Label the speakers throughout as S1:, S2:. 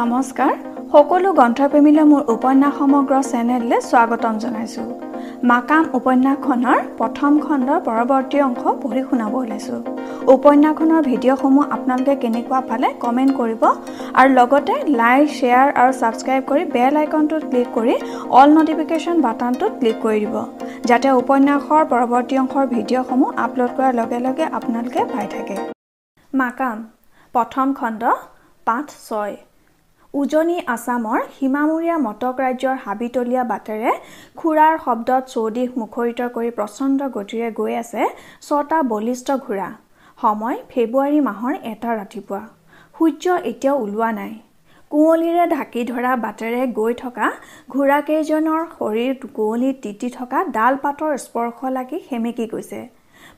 S1: নমস্কাৰ সকলো গ্ৰন্থপ্ৰেমীলৈ মোৰ উপন্যাস সমগ্ৰ চেনেললৈ স্বাগতম জনাইছোঁ মাকাম উপন্যাসখনৰ প্ৰথম খণ্ডৰ পৰৱৰ্তী অংশ পঢ়ি শুনাব ওলাইছোঁ উপন্যাসখনৰ ভিডিঅ'সমূহ আপোনালোকে কেনেকুৱা পালে কমেণ্ট কৰিব আৰু লগতে লাইক শ্বেয়াৰ আৰু ছাবস্ক্ৰাইব কৰি বেল আইকনটোত ক্লিক কৰি অল নটিফিকেশ্যন বাটনটোত ক্লিক কৰি দিব যাতে উপন্যাসৰ পৰৱৰ্তী অংশৰ ভিডিঅ'সমূহ আপলোড কৰাৰ লগে লগে আপোনালোকে পাই থাকে মাকাম প্ৰথম খণ্ড পাঠ ছয় উজনি আছামৰ সীমামূৰীয়া মটক ৰাজ্যৰ হাবিতলীয়া বাটেৰে খুৰাৰ শব্দত চৌদিশ মুখৰিত কৰি প্ৰচণ্ড গতিৰে গৈ আছে ছটা বলিষ্ঠ ঘোঁৰা সময় ফেব্ৰুৱাৰী মাহৰ এটা ৰাতিপুৱা সূৰ্য এতিয়াও ওলোৱা নাই কুঁৱলীৰে ঢাকি ধৰা বাটেৰে গৈ থকা ঘোঁৰাকেইজনৰ শৰীৰ কুঁৱলীত তিতি থকা ডালপাতৰ স্পৰ্শ লাগি সেমেকি গৈছে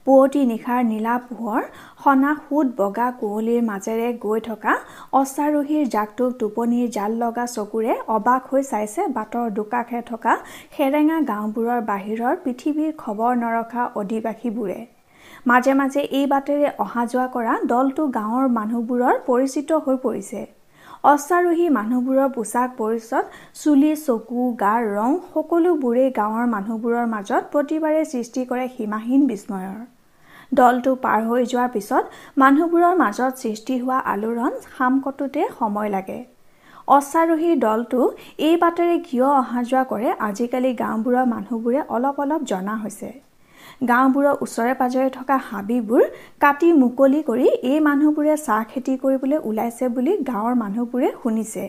S1: পুৱতি নিশাৰ নীলা পোহৰ সনা সুত বগা কুঁৱলীৰ মাজেৰে গৈ থকা অশ্বাৰোহীৰ জাকটোক টোপনিৰ জাল লগা চকুৰে অবাক হৈ চাইছে বাটৰ দোকাষে থকা সেৰেঙা গাঁওবোৰৰ বাহিৰৰ পৃথিৱীৰ খবৰ নৰখা অধিবাসীবোৰে মাজে মাজে এই বাটেৰে অহা যোৱা কৰা দলটো গাঁৱৰ মানুহবোৰৰ পৰিচিত হৈ পৰিছে অশ্বাৰোহী মানুহবোৰৰ পোচাক পৰিচয় চুলি চকু গাৰ ৰং সকলোবোৰেই গাঁৱৰ মানুহবোৰৰ মাজত প্ৰতিবাৰে সৃষ্টি কৰে সীমাহীন বিস্ময়ৰ দলটো পাৰ হৈ যোৱাৰ পিছত মানুহবোৰৰ মাজত সৃষ্টি হোৱা আলোড়ন শাম কটোতে সময় লাগে অশ্বাৰোহী দলটো এই বাটেৰে কিয় অহা যোৱা কৰে আজিকালি গাঁওবোৰৰ মানুহবোৰে অলপ অলপ জনা হৈছে গাঁওবোৰৰ ওচৰে পাঁজৰে থকা হাবিবোৰ কাটি মুকলি কৰি এই মানুহবোৰে চাহ খেতি কৰিবলৈ ওলাইছে বুলি গাঁৱৰ মানুহবোৰে শুনিছে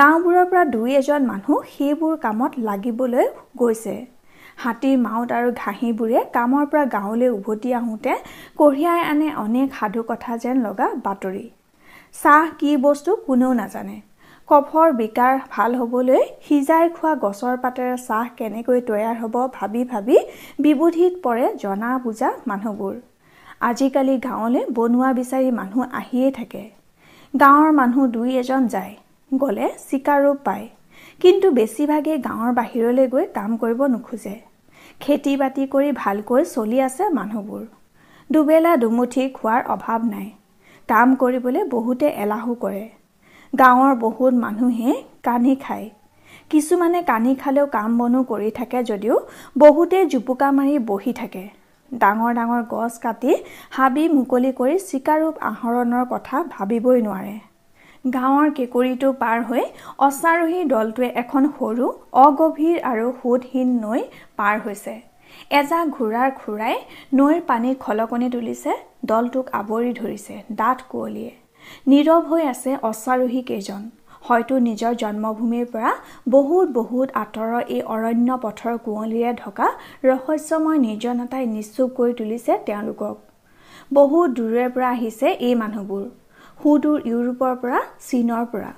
S1: গাঁওবোৰৰ পৰা দুই এজন মানুহ সেইবোৰ কামত লাগিবলৈ গৈছে হাতীৰ মাউত আৰু ঘাঁহিবোৰে কামৰ পৰা গাঁৱলৈ উভতি আহোঁতে কঢ়িয়াই আনে অনেক সাধুকথা যেন লগা বাতৰি চাহ কি বস্তু কোনেও নাজানে কফৰ বিকাৰ ভাল হ'বলৈ সিজাই খোৱা গছৰ পাতেৰে চাহ কেনেকৈ তৈয়াৰ হ'ব ভাবি ভাবি বিবোধিত পৰে জনা বুজা মানুহবোৰ আজিকালি গাঁৱলৈ বনোৱা বিচাৰি মানুহ আহিয়ে থাকে গাঁৱৰ মানুহ দুই এজন যায় গ'লে চিকাৰো পায় কিন্তু বেছিভাগেই গাঁৱৰ বাহিৰলৈ গৈ কাম কৰিব নোখোজে খেতি বাতি কৰি ভালকৈ চলি আছে মানুহবোৰ দুবেলা দুমুঠি খোৱাৰ অভাৱ নাই কাম কৰিবলৈ বহুতে এলাহো কৰে গাঁৱৰ বহুত মানুহে কানি খায় কিছুমানে কানি খালেও কাম বনো কৰি থাকে যদিও বহুতে জুপুকা মাৰি বহি থাকে ডাঙৰ ডাঙৰ গছ কাটি হাবি মুকলি কৰি চিকাৰূপ আহৰণৰ কথা ভাবিবই নোৱাৰে গাঁৱৰ কেঁকুৰিটো পাৰ হৈ অশ্বাৰোহী দলটোৱে এখন সৰু অগভীৰ আৰু সোধহীন নৈ পাৰ হৈছে এজা ঘোঁৰাৰ খুৰাই নৈৰ পানীত খলকনি তুলিছে দলটোক আৱৰি ধৰিছে ডাঠ কুঁৱলীয়ে নীৰৱ হৈ আছে অশ্বাৰোহী কেইজন হয়তো নিজৰ জন্মভূমিৰ পৰা বহুত বহুত আঁতৰৰ এই অৰণ্য পথৰ কুঁৱলীৰে ঢকা ৰহস্যময় নিৰ্জনতাই নিশ্চুপ কৰি তুলিছে তেওঁলোকক বহুত দূৰৰে পৰা আহিছে এই মানুহবোৰ সুদূৰ ইউৰোপৰ পৰা চীনৰ পৰা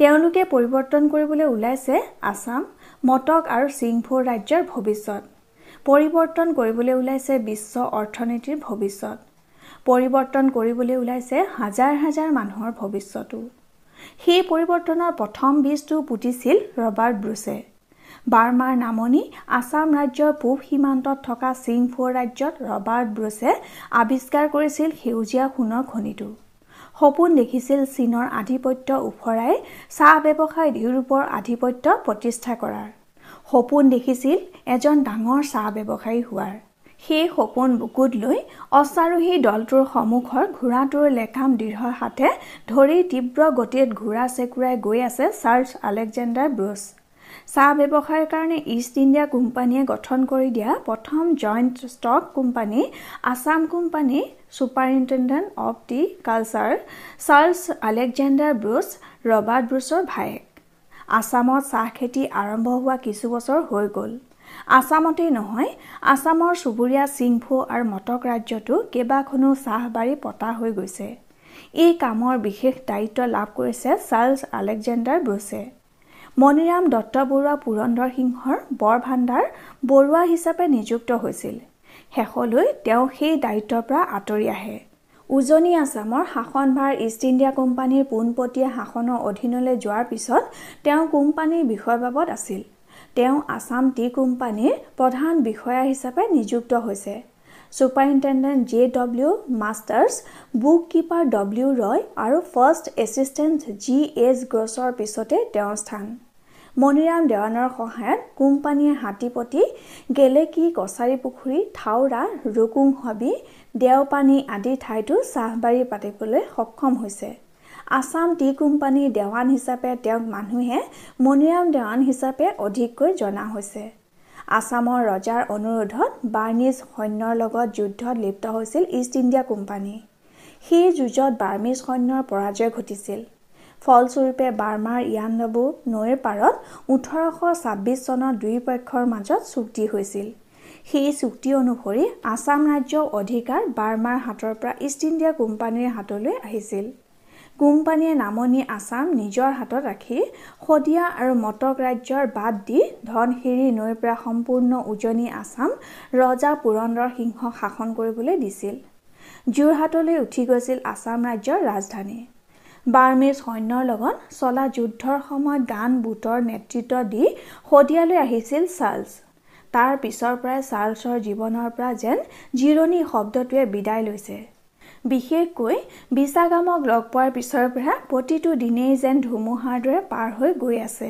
S1: তেওঁলোকে পৰিৱৰ্তন কৰিবলৈ ওলাইছে আছাম মটক আৰু চিংফোৰ ৰাজ্যৰ ভৱিষ্যত পৰিৱৰ্তন কৰিবলৈ ওলাইছে বিশ্ব অৰ্থনীতিৰ ভৱিষ্যত পৰিৱৰ্তন কৰিবলৈ ওলাইছে হাজাৰ হাজাৰ মানুহৰ ভৱিষ্যতো সেই পৰিৱৰ্তনৰ প্ৰথম বীজটো পুতিছিল ৰবাৰ্ট ব্ৰুছে বাৰ্মাৰ নামনি আছাম ৰাজ্যৰ পূব সীমান্তত থকা চিংফোৰ ৰাজ্যত ৰবাৰ্ট ব্ৰুছে আৱিষ্কাৰ কৰিছিল সেউজীয়া সোণৰ খনিটো সপোন দেখিছিল চীনৰ আধিপত্য ওফৰাই চাহ ব্যৱসায়ত ইউৰোপৰ আধিপত্য প্ৰতিষ্ঠা কৰাৰ সপোন দেখিছিল এজন ডাঙৰ চাহ ব্যৱসায়ী হোৱাৰ সেই সপোন বুকুত লৈ অশ্বাৰোহী দলটোৰ সন্মুখৰ ঘোঁৰাটোৰ লেখাম দৃঢ় হাতে ধৰি তীব্ৰ গতিত ঘোঁৰা চেকুৰাই গৈ আছে চাৰ্লছ আলেকজেণ্ডাৰ ব্ৰুছ চাহ ব্যৱসায়ৰ কাৰণে ইষ্ট ইণ্ডিয়া কোম্পানীয়ে গঠন কৰি দিয়া প্ৰথম joint stock company Assam company superintendent of the culture Charles Alexander Bruce Robert ব্ৰুছৰ ভায়েক আছামত চাহ খেতি আৰম্ভ হোৱা কিছু বছৰ হৈ গ'ল আছামতেই নহয় আছামৰ চুবুৰীয়া চিংফু আৰু মটক ৰাজ্যতো কেইবাখনো চাহ বাৰী পতা হৈ গৈছে এই কামৰ বিশেষ দায়িত্ব লাভ কৰিছে চাৰ্লছ আলেকজেণ্ডাৰ ব্ৰুছে মণিৰাম দত্ত বৰুৱা পুৰন্দৰ সিংহৰ বৰভাণ্ডাৰ বৰুৱা হিচাপে নিযুক্ত হৈছিল শেষলৈ তেওঁ সেই দায়িত্বৰ পৰা আঁতৰি আহে উজনি আছামৰ শাসনভাৰ ইষ্ট ইণ্ডিয়া কোম্পানীৰ পোনপটীয়া শাসনৰ অধীনলৈ যোৱাৰ পিছত তেওঁ কোম্পানীৰ বিষয় বাবদ আছিল তেওঁ আছাম টি কোম্পানীৰ প্ৰধান বিষয়া হিচাপে নিযুক্ত হৈছে superintendent J W Masters book keeper W Roy আৰু ফাৰ্ষ্ট এছিষ্টেণ্ট জি এছ গ্ৰছৰ পিছতে তেওঁৰ স্থান মণিৰাম দেৱানৰ সহায়ত কোম্পানীয়ে হাতীপতি গেলেকী কছাৰী পুখুৰী থাওৰা ৰুকুং হবি দেওপানী আদি ঠাইতো চাহবাৰী পাতিবলৈ সক্ষম হৈছে আছাম টি কোম্পানীৰ দেৱান হিচাপে তেওঁক মানুহে মণিৰাম দেৱান হিচাপে অধিককৈ জনা হৈছে আছামৰ ৰজাৰ অনুৰোধত বাৰ্মিজ সৈন্যৰ লগত যুদ্ধত লিপ্ত হৈছিল ইষ্ট ইণ্ডিয়া কোম্পানী সেই যুঁজত বাৰ্মিজ সৈন্যৰ পৰাজয় ঘটিছিল ফলস্বৰূপে বাৰ্মাৰ ইয়ানবু নৈৰ পাৰত ওঠৰশ ছাব্বিছ চনত দুয়োপক্ষৰ মাজত চুক্তি হৈছিল সেই চুক্তি অনুসৰি আছাম ৰাজ্যৰ অধিকাৰ বাৰ্মাৰ হাতৰ পৰা ইষ্ট ইণ্ডিয়া কোম্পানীৰ হাতলৈ আহিছিল কোম্পানীয়ে নামনি আছাম নিজৰ হাতত ৰাখি শদিয়া আৰু মটক ৰাজ্যৰ বাদ দি ধনশিৰি নৈৰ পৰা সম্পূৰ্ণ উজনি আছাম ৰজা পুৰন্দৰ সিংহক শাসন কৰিবলৈ দিছিল যোৰহাটলৈ উঠি গৈছিল আছাম ৰাজ্যৰ ৰাজধানী বাৰ্মিজ সৈন্যৰ লগত চলা যুদ্ধৰ সময়ত গান বুটৰ নেতৃত্ব দি শদিয়ালৈ আহিছিল চাৰ্লছ তাৰ পিছৰ পৰাই চাৰ্লছৰ জীৱনৰ পৰা যেন জিৰণি শব্দটোৱে বিদায় লৈছে বিশেষকৈ বিশাগামক লগ পোৱাৰ পিছৰ পৰা প্ৰতিটো দিনেই যেন ধুমুহাৰ দৰে পাৰ হৈ গৈ আছে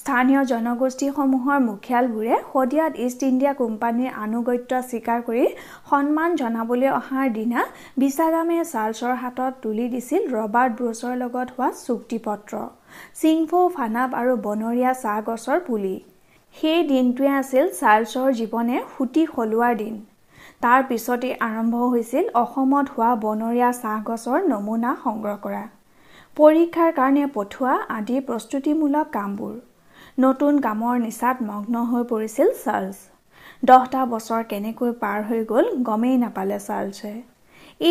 S1: স্থানীয় জনগোষ্ঠীসমূহৰ মুখিয়ালবোৰে শদিয়াত ইষ্ট ইণ্ডিয়া কোম্পানীৰ আনুগত্য স্বীকাৰ কৰি সন্মান জনাবলৈ অহাৰ দিনা বিশাগামে চাৰ্লছৰ হাতত তুলি দিছিল ৰবাৰ্ট ব্ৰছৰ লগত হোৱা চুক্তি পত্ৰ চিংফো ফানাব আৰু বনৰীয়া চাহ গছৰ পুলি সেই দিনটোৱে আছিল চাৰ্লছৰ জীৱনে সুতি সলোৱাৰ দিন তাৰ পিছতেই আৰম্ভ হৈছিল অসমত হোৱা বনৰীয়া চাহ গছৰ নমুনা সংগ্ৰহ কৰা পৰীক্ষাৰ কাৰণে পঠোৱা আদি প্ৰস্তুতিমূলক কামবোৰ নতুন কামৰ নিচাত মগ্ন হৈ পৰিছিল চাৰ্লছ দহটা বছৰ কেনেকৈ পাৰ হৈ গ'ল গমেই নাপালে চাৰ্লছে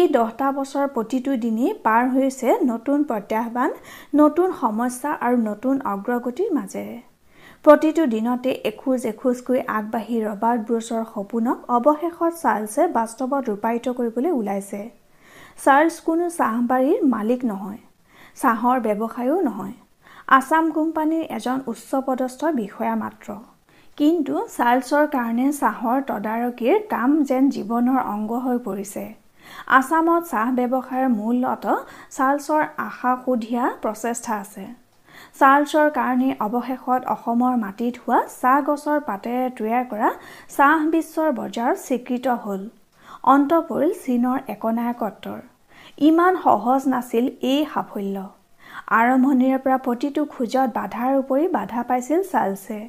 S1: এই দহটা বছৰ প্ৰতিটো দিনেই পাৰ হৈছে নতুন প্ৰত্যাহ্বান নতুন সমস্যা আৰু নতুন অগ্ৰগতিৰ মাজেৰে প্ৰতিটো দিনতে এখোজ এখোজকৈ আগবাঢ়ি ৰবাৰ্ট ব্ৰুছৰ সপোনক অৱশেষত চাৰ্লছে বাস্তৱত ৰূপায়িত কৰিবলৈ ওলাইছে চাৰ্লছ কোনো চাহবাৰীৰ মালিক নহয় চাহৰ ব্যৱসায়ো নহয় আছাম কোম্পানীৰ এজন উচ্চপদস্থ বিষয়া মাত্ৰ কিন্তু চাৰ্লছৰ কাৰণে চাহৰ তদাৰকীৰ কাম যেন জীৱনৰ অংগ হৈ পৰিছে আছামত চাহ ব্যৱসায়ৰ মূলত চাৰ্লছৰ আশা আশাসুধীয়া প্ৰচেষ্টা আছে চাৰ্লছৰ কাৰ্ণিৰ অৱশেষত অসমৰ মাটিত হোৱা চাহ গছৰ পাতেৰে তৈয়াৰ কৰা চাহ বিশ্বৰ বজাৰ স্বীকৃত হ'ল অন্ত পৰিল চীনৰ একনায়কত্বৰ ইমান সহজ নাছিল এই সাফল্য আৰম্ভণিৰে পৰা প্ৰতিটো খোজত বাধাৰ উপৰি বাধা পাইছিল চাৰ্লছে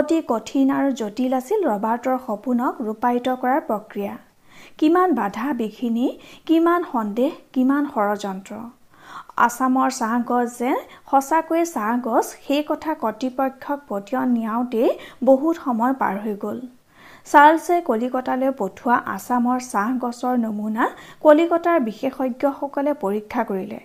S1: অতি কঠিন আৰু জটিল আছিল ৰবাৰ্টৰ সপোনক ৰূপায়িত কৰাৰ প্ৰক্ৰিয়া কিমান বাধা বিঘিনি কিমান সন্দেহ কিমান ষড়যন্ত্ৰ আছামৰ গছ যে সঁচাকৈয়ে চাহ গছ সেই কথা কৰ্তৃপক্ষক পঠিয়াই নিয়াওঁতেই বহুত সময় পাৰ হৈ গ'ল চাৰ্লছে কলিকতালৈ পঠোৱা আছামৰ গছৰ নমুনা কলিকতাৰ বিশেষজ্ঞসকলে পৰীক্ষা কৰিলে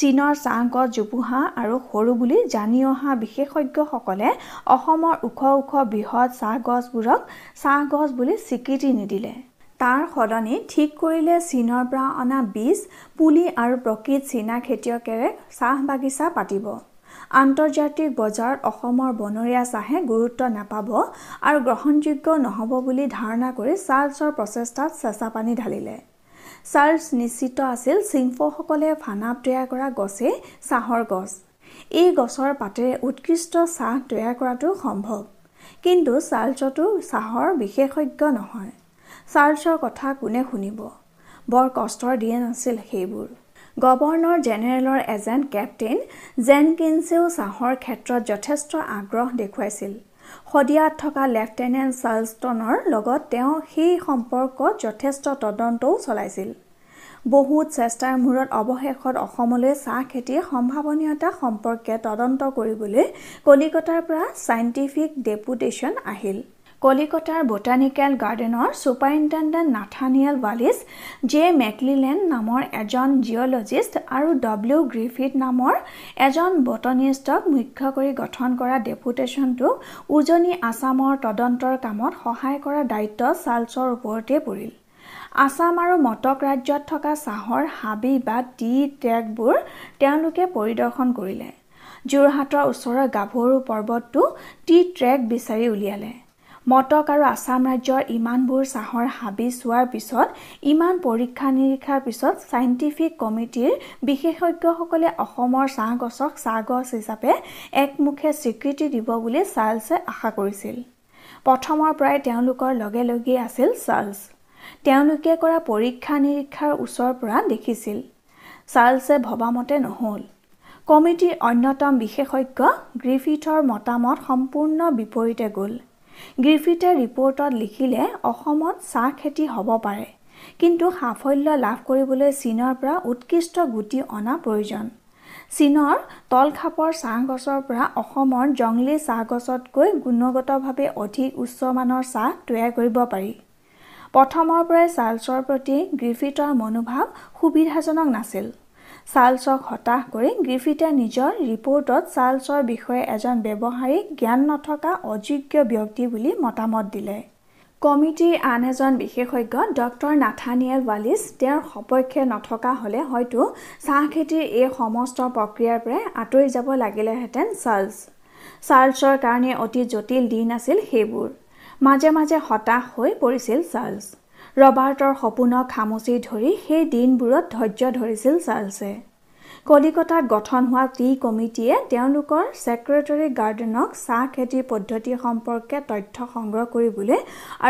S1: চীনৰ চাহ গছ জোপোহা আৰু সৰু বুলি জানি অহা বিশেষজ্ঞসকলে অসমৰ ওখ ওখ বৃহৎ চাহ গছবোৰক চাহ গছ বুলি স্বীকৃতি নিদিলে তাৰ সলনি ঠিক কৰিলে চীনৰ পৰা অনা বীজ পুলি আৰু প্ৰকৃত চীনা খেতিয়কেৰে চাহ বাগিচা পাতিব আন্তৰ্জাতিক বজাৰত অসমৰ বনৰীয়া চাহে গুৰুত্ব নাপাব আৰু গ্ৰহণযোগ্য নহ'ব বুলি ধাৰণা কৰি চাৰ্লছৰ প্ৰচেষ্টাত চেঁচা পানী ঢালিলে চাৰ্লছ নিশ্চিত আছিল চিংফসকলে ফানাপ তৈয়াৰ কৰা গছেই চাহৰ গছ এই গছৰ পাতেৰে উৎকৃষ্ট চাহ তৈয়াৰ কৰাটো সম্ভৱ কিন্তু চাৰ্লছতো চাহৰ বিশেষজ্ঞ নহয় চাৰ্লছৰ কথা কোনে শুনিব বৰ কষ্টৰ দিন আছিল সেইবোৰ গৱৰ্ণৰ জেনেৰেলৰ এজেণ্ট কেপ্টেইন জেনকিনছেও চাহৰ ক্ষেত্ৰত যথেষ্ট আগ্ৰহ দেখুৱাইছিল শদিয়াত থকা লেফটেনেণ্ট চাৰ্লষ্টনৰ লগত তেওঁ সেই সম্পৰ্কত যথেষ্ট তদন্তও চলাইছিল বহুত চেষ্টাৰ মূৰত অৱশেষত অসমলৈ চাহ খেতিৰ সম্ভাৱনীয়তা সম্পৰ্কে তদন্ত কৰিবলৈ কলিকতাৰ পৰা চাইণ্টিফিক ডেপুটেশ্যন আহিল কলিকতাৰ বটানিকেল গাৰ্ডেনৰ superintendent Nathaniel Wallich J McClelland নামৰ এজন জিঅ'লজিষ্ট আৰু ডব্লিউ গ্ৰিফিথ নামৰ এজন বটনিষ্টক মুখ্য কৰি গঠন কৰা ডেপুটেশ্যনটোক উজনি আছামৰ তদন্তৰ কামত সহায় কৰাৰ দায়িত্ব চাৰ্লছৰ ওপৰতে পৰিল আছাম আৰু মটক ৰাজ্যত থকা চাহৰ হাবি বা টি ট্ৰেকবোৰ তেওঁলোকে পৰিদৰ্শন কৰিলে যোৰহাটৰ ওচৰৰ গাভৰু পৰ্বতটো টি ট্ৰেক বিচাৰি উলিয়ালে মটক আৰু আছাম ৰাজ্যৰ ইমানবোৰ চাহৰ হাবি চোৱাৰ পিছত ইমান পৰীক্ষা নিৰীক্ষাৰ পিছত চাইণ্টিফিক কমিটিৰ বিশেষজ্ঞসকলে অসমৰ চাহ গছক চাহ গছ হিচাপে একমুখে স্বীকৃতি দিব বুলি চাৰ্লছে আশা কৰিছিল প্ৰথমৰ পৰাই তেওঁলোকৰ লগে লগেই আছিল চাৰ্লছ তেওঁলোকে কৰা পৰীক্ষা নিৰীক্ষাৰ ওচৰৰ পৰা দেখিছিল চাৰ্লছে ভবামতে নহ'ল কমিটিৰ অন্যতম বিশেষজ্ঞ গ্ৰিফিথৰ মতামত সম্পূৰ্ণ বিপৰীতে গ'ল গ্ৰিফিটে ৰিপৰ্টত লিখিলে অসমত চাহ খেতি হ'ব পাৰে কিন্তু সাফল্য লাভ কৰিবলৈ চীনৰ পৰা উৎকৃষ্ট গুটি অনা প্ৰয়োজন চীনৰ তলখাপৰ চাহ গছৰ পৰা অসমৰ জংলী চাহ গছতকৈ গুণগতভাৱে অধিক উচ্চমানৰ চাহ তৈয়াৰ কৰিব পাৰি প্ৰথমৰ পৰাই চাৰ্লছৰ প্ৰতি গ্ৰিফিটৰ মনোভাৱ সুবিধাজনক নাছিল চাৰ্লছক হতাশ কৰি গ্ৰিফিটে নিজৰ ৰিপৰ্টত চাৰ্লছৰ বিষয়ে এজন ব্যৱহাৰিক জ্ঞান নথকা অযোগ্য ব্যক্তি বুলি মতামত দিলে কমিটিৰ আন এজন বিশেষজ্ঞ ডক্টৰ নাথানিয়েল ৱালিচ তেওঁৰ সপক্ষে নথকা হ'লে হয়তো চাহ খেতিৰ এই সমস্ত প্ৰক্ৰিয়াৰ পৰাই আঁতৰি যাব লাগিলেহেঁতেন চাৰ্লছ চাৰ্লছৰ কাৰণে অতি জটিল দিন আছিল সেইবোৰ মাজে মাজে হতাশ হৈ পৰিছিল চাৰ্লছ ৰবাৰ্টৰ সপোনক খামুচি ধৰি সেই দিনবোৰত ধৈৰ্য ধৰিছিল চাৰ্লছে কলিকতাত গঠন হোৱা টি কমিটিয়ে তেওঁলোকৰ ছেক্ৰেটৰী গাৰ্ডেনক চাহ খেতি পদ্ধতি সম্পৰ্কে তথ্য সংগ্ৰহ কৰিবলৈ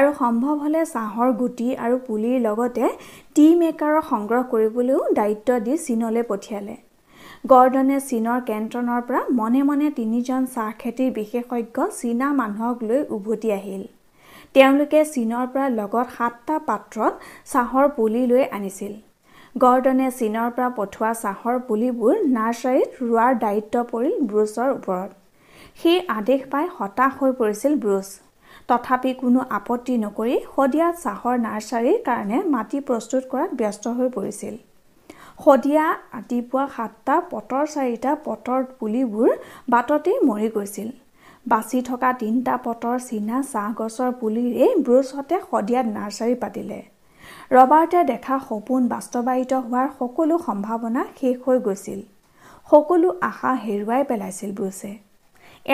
S1: আৰু সম্ভৱ হ'লে চাহৰ গুটি আৰু পুলিৰ লগতে টি মেকাৰক সংগ্ৰহ কৰিবলৈও দায়িত্ব দি চীনলৈ পঠিয়ালে গৰ্ডনে চীনৰ কেণ্টনৰ পৰা মনে মনে তিনিজন চাহ খেতিৰ বিশেষজ্ঞ চীনা মানুহক লৈ উভতি আহিল তেওঁলোকে চীনৰ পৰা লগত সাতটা পাত্ৰত চাহৰ পুলি লৈ আনিছিল গৰ্ডনে চীনৰ পৰা পঠোৱা চাহৰ পুলিবোৰ নাৰ্চাৰীত ৰোৱাৰ দায়িত্ব পৰিল ব্ৰুচৰ ওপৰত সেই আদেশ পাই হতাশ হৈ পৰিছিল ব্ৰুছ তথাপি কোনো আপত্তি নকৰি সদিয়া চাহৰ নাৰ্চাৰীৰ কাৰণে মাটি প্ৰস্তুত কৰাত ব্যস্ত হৈ পৰিছিল শদিয়া ৰাতিপুৱা সাতটা পটৰ চাৰিটা পটৰ পুলিবোৰ বাটতেই মৰি গৈছিল বাচি থকা তিনিটা পটৰ চিনা চাহ গছৰ এই ব্ৰুজহঁতে শদিয়াত নাৰ্চাৰী পাতিলে ৰবাৰ্টে দেখা সপোন বাস্তৱায়িত হোৱাৰ সকলো সম্ভাৱনা শেষ হৈ গৈছিল সকলো আশা হেৰুৱাই পেলাইছিল ব্ৰুছে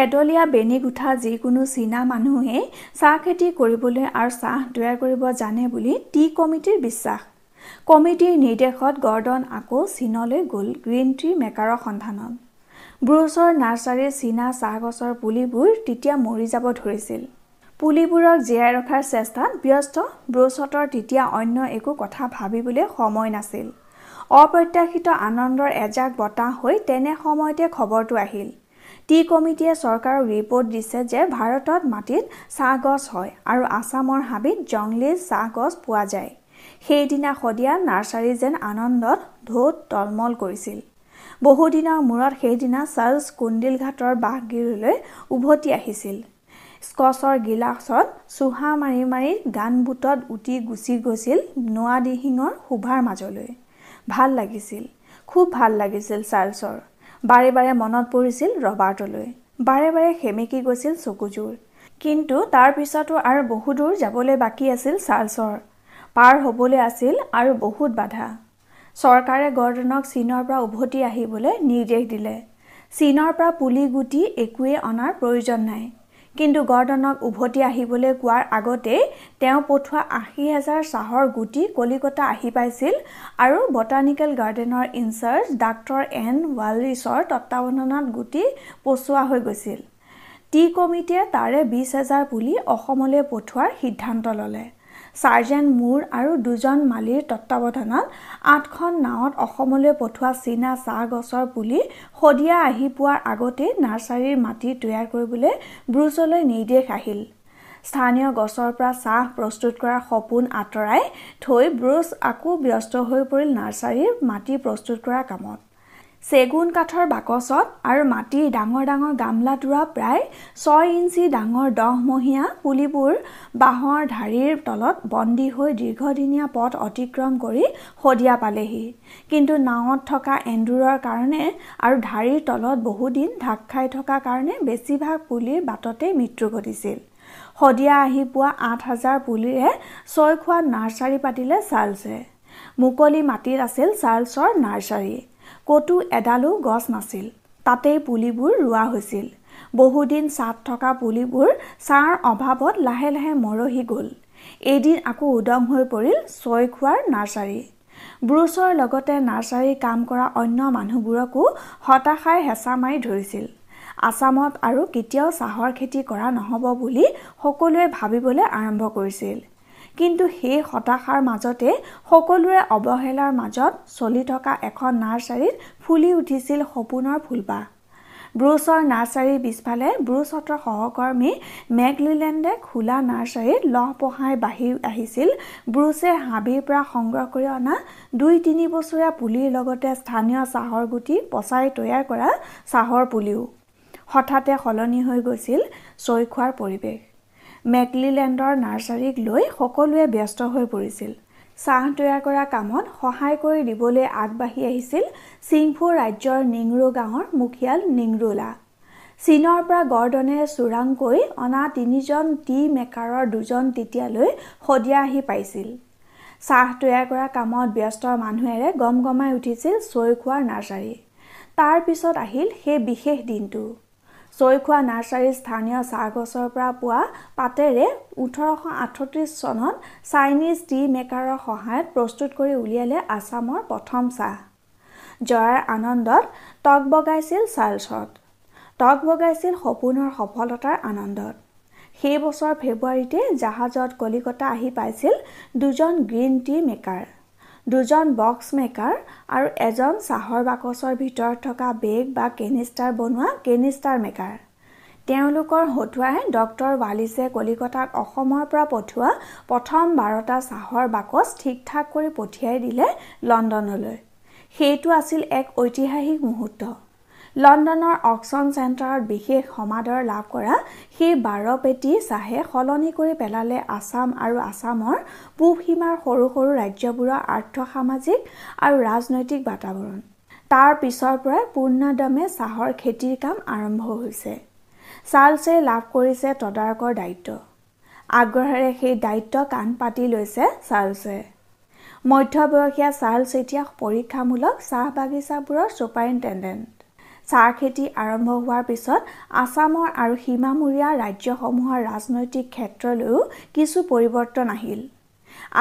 S1: এডলীয়া বেনি গোঁঠা যিকোনো চীনা মানুহেই চাহ খেতি কৰিবলৈ আৰু চাহ তৈয়াৰ কৰিব জানে বুলি টি কমিটিৰ বিশ্বাস কমিটিৰ নিৰ্দেশত গৰ্ডন আকৌ চীনলৈ গ'ল গ্ৰীণ টি মেকাৰৰ সন্ধানত ব্ৰুছৰ নাৰ্চাৰীৰ চীনা চাহ গছৰ পুলিবোৰ তেতিয়া মৰি যাব ধৰিছিল পুলিবোৰক জীয়াই ৰখাৰ চেষ্টাত ব্যস্ত ব্ৰুছহঁতৰ তেতিয়া অন্য একো কথা ভাবিবলৈ সময় নাছিল অপ্ৰত্যাশিত আনন্দৰ এজাক বতাহ হৈ তেনে সময়তে খবৰটো আহিল টি কমিটিয়ে চৰকাৰক ৰিপৰ্ট দিছে যে ভাৰতত মাটিত চাহ গছ হয় আৰু আছামৰ হাবিত জংলী চাহ গছ পোৱা যায় সেইদিনা শদিয়া নাৰ্ছাৰী যেন আনন্দত ঢৌত তলমল কৰিছিল বহুদিনৰ মূৰত সেইদিনা চাৰ্লছ কুণ্ডিল ঘাটৰ বাঘগিৰিলৈ উভতি আহিছিল স্কচৰ গিলাচত চুহা মাৰি মাৰি গান বুটত উটি গুচি গৈছিল নোৱাদিহিঙৰ শোভাৰ মাজলৈ ভাল লাগিছিল খুব ভাল লাগিছিল চাৰ্লছৰ বাৰে বাৰে মনত পৰিছিল ৰবাৰ্টলৈ বাৰে বাৰে সেমেকি গৈছিল চকুযোৰ কিন্তু তাৰ পিছতো আৰু দূৰ যাবলৈ বাকী আছিল চাৰ্লছৰ পাৰ হ'বলৈ আছিল আৰু বহুত বাধা চৰকাৰে গৰ্ডনক চীনৰ পৰা উভতি আহিবলৈ নিৰ্দেশ দিলে চীনৰ পৰা পুলি গুটি একোৱেই অনাৰ প্ৰয়োজন নাই কিন্তু গৰ্ডনক উভতি আহিবলৈ কোৱাৰ আগতেই তেওঁ পঠোৱা আশী হাজাৰ চাহৰ গুটি কলিকতা আহি পাইছিল আৰু বটানিকেল গাৰ্ডেনৰ ইনচাৰ্জ ডাক্তৰ এন ৱালৰিছৰ তত্বাৱধানত গুটি পচোৱা হৈ গৈছিল টি কমিটিয়ে তাৰে বিছ হেজাৰ পুলি অসমলৈ পঠোৱাৰ সিদ্ধান্ত ল'লে ছাৰ্জেণ্ট মূৰ আৰু দুজন মালীৰ তত্বাৱধানত আঠখন নাৱত অসমলৈ পঠোৱা চীনা চাহ গছৰ পুলি সদিয়া আহি পোৱাৰ আগতেই নাৰ্চাৰীৰ মাটি তৈয়াৰ কৰিবলৈ ব্ৰুজলৈ নিৰ্দেশ আহিল স্থানীয় গছৰ পৰা চাহ প্ৰস্তুত কৰাৰ সপোন আঁতৰাই থৈ ব্ৰুজ আকৌ ব্যস্ত হৈ পৰিল নাৰ্চাৰীৰ মাটি প্ৰস্তুত কৰাৰ কামত চেগুন কাঠৰ বাকচত আৰু মাটিৰ ডাঙৰ ডাঙৰ গামলাত ৰোৱা প্ৰায় ছয় ইঞ্চি ডাঙৰ দহমহীয়া পুলিবোৰ বাঁহৰ ঢাৰিৰ তলত বন্দী হৈ দীৰ্ঘদিনীয়া পথ অতিক্ৰম কৰি শদিয়া পালেহি কিন্তু নাৱত থকা এন্দুৰৰ কাৰণে আৰু ঢাৰিৰ তলত বহুদিন ঢাক খাই থকা কাৰণে বেছিভাগ পুলিৰ বাটতেই মৃত্যু ঘটিছিল শদিয়া আহি পোৱা আঠ হাজাৰ পুলিৰে ছয় খোৱা নাৰ্চাৰী পাতিলে চাৰ্লছে মুকলি মাটিত আছিল চাৰ্লছৰ নাৰ্চাৰী ক'তো এডালো গছ নাছিল তাতেই পুলিবোৰ ৰোৱা হৈছিল বহুদিন ছাঁত থকা পুলিবোৰ ছাঁৰ অভাৱত লাহে লাহে মৰহি গ'ল এদিন আকৌ উদং হৈ পৰিল চৈ খোৱাৰ নাৰ্চাৰী ব্ৰুচৰ লগতে নাৰ্চাৰী কাম কৰা অন্য মানুহবোৰকো হতাশাই হেঁচা মাৰি ধৰিছিল আছামত আৰু কেতিয়াও চাহৰ খেতি কৰা নহ'ব বুলি সকলোৱে ভাবিবলৈ আৰম্ভ কৰিছিল কিন্তু সেই হতাশাৰ মাজতে সকলোৰে অৱহেলাৰ মাজত চলি থকা এখন নাৰ্চাৰীত ফুলি উঠিছিল সপোনৰ ফুলপাহ ব্ৰুচৰ নাৰ্চাৰীৰ পিছফালে ব্ৰুচহঁতৰ সহকৰ্মী মেগলিলেণ্ডে খোলা নাৰ্চাৰীত লহ পহাই বাঢ়ি আহিছিল ব্ৰুছে হাবিৰ পৰা সংগ্ৰহ কৰি অনা দুই তিনি বছৰীয়া পুলিৰ লগতে স্থানীয় চাহৰ গুটি পচাই তৈয়াৰ কৰা চাহৰ পুলিও হঠাতে সলনি হৈ গৈছিল চৈ খোৱাৰ পৰিৱেশ মেকলিলেণ্ডৰ নাৰ্চাৰীক লৈ সকলোৱে ব্যস্ত হৈ পৰিছিল চাহ তৈয়াৰ কৰা কামত সহায় কৰি দিবলৈ আগবাঢ়ি আহিছিল চিংফু ৰাজ্যৰ নিংৰু গাঁৱৰ মুখিয়াল নিংৰুলা চীনৰ পৰা গৰ্ডনে চোৰাংকৈ অনা তিনিজন টি মেকাৰৰ দুজন তেতিয়ালৈ শদিয়া আহি পাইছিল চাহ তৈয়াৰ কৰা কামত ব্যস্ত মানুহেৰে গম গমাই উঠিছিল চৈ খোৱাৰ নাৰ্চাৰী তাৰ পিছত আহিল সেই বিশেষ দিনটো চৈ খোৱা নাৰ্চাৰী স্থানীয় গছৰ পৰা পোৱা পাতেৰে ওঠৰশ আঠত্ৰিছ চনত চাইনিজ টি মেকাৰৰ সহায়ত প্ৰস্তুত কৰি উলিয়ালে আছামৰ প্ৰথম চাহ জয়াৰ আনন্দত টক বগাইছিল চাৰ্লছত টক বগাইছিল সপোনৰ সফলতাৰ আনন্দত সেই বছৰ ফেব্ৰুৱাৰীতে জাহাজত কলিকতা আহি পাইছিল দুজন গ্ৰীণ টি মেকাৰ দুজন বক্স মেকাৰ আৰু এজন চাহৰ বাকচৰ ভিতৰত থকা বেগ বা কেনিষ্টাৰ বনোৱা কেনিষ্টাৰ মেকাৰ তেওঁলোকৰ হতুৱাই ডক্টৰ ৱালিছে কলিকতাক অসমৰ পৰা পঠোৱা প্ৰথম বাৰটা চাহৰ বাকচ ঠিক ঠাক কৰি পঠিয়াই দিলে লণ্ডনলৈ সেইটো আছিল এক ঐতিহাসিক মুহূৰ্ত লণ্ডনৰ অকশ্যন চেণ্টাৰত বিশেষ সমাদৰ লাভ কৰা সেই বাৰ পেটি শ্বাহে সলনি কৰি পেলালে আছাম আৰু আছামৰ পূব সীমাৰ সৰু সৰু ৰাজ্যবোৰৰ আৰ্থ সামাজিক আৰু ৰাজনৈতিক বাতাৱৰণ তাৰ পিছৰ পৰাই পূৰ্ণাদমে চাহৰ খেতিৰ কাম আৰম্ভ হৈছে চাৰ্লছে লাভ কৰিছে তদাৰকৰ দায়িত্ব আগ্ৰহেৰে সেই দায়িত্ব কাণ পাতি লৈছে চাৰ্লছে মধ্যবয়সীয়া চাৰ্লছ এতিয়া পৰীক্ষামূলক চাহ বাগিচাবোৰৰ ছুপাৰিণ্টেণ্ডেণ্ট চাহ খেতি আৰম্ভ হোৱাৰ পিছত আছামৰ আৰু সীমামূৰীয়া ৰাজ্যসমূহৰ ৰাজনৈতিক ক্ষেত্ৰলৈও কিছু পৰিৱৰ্তন আহিল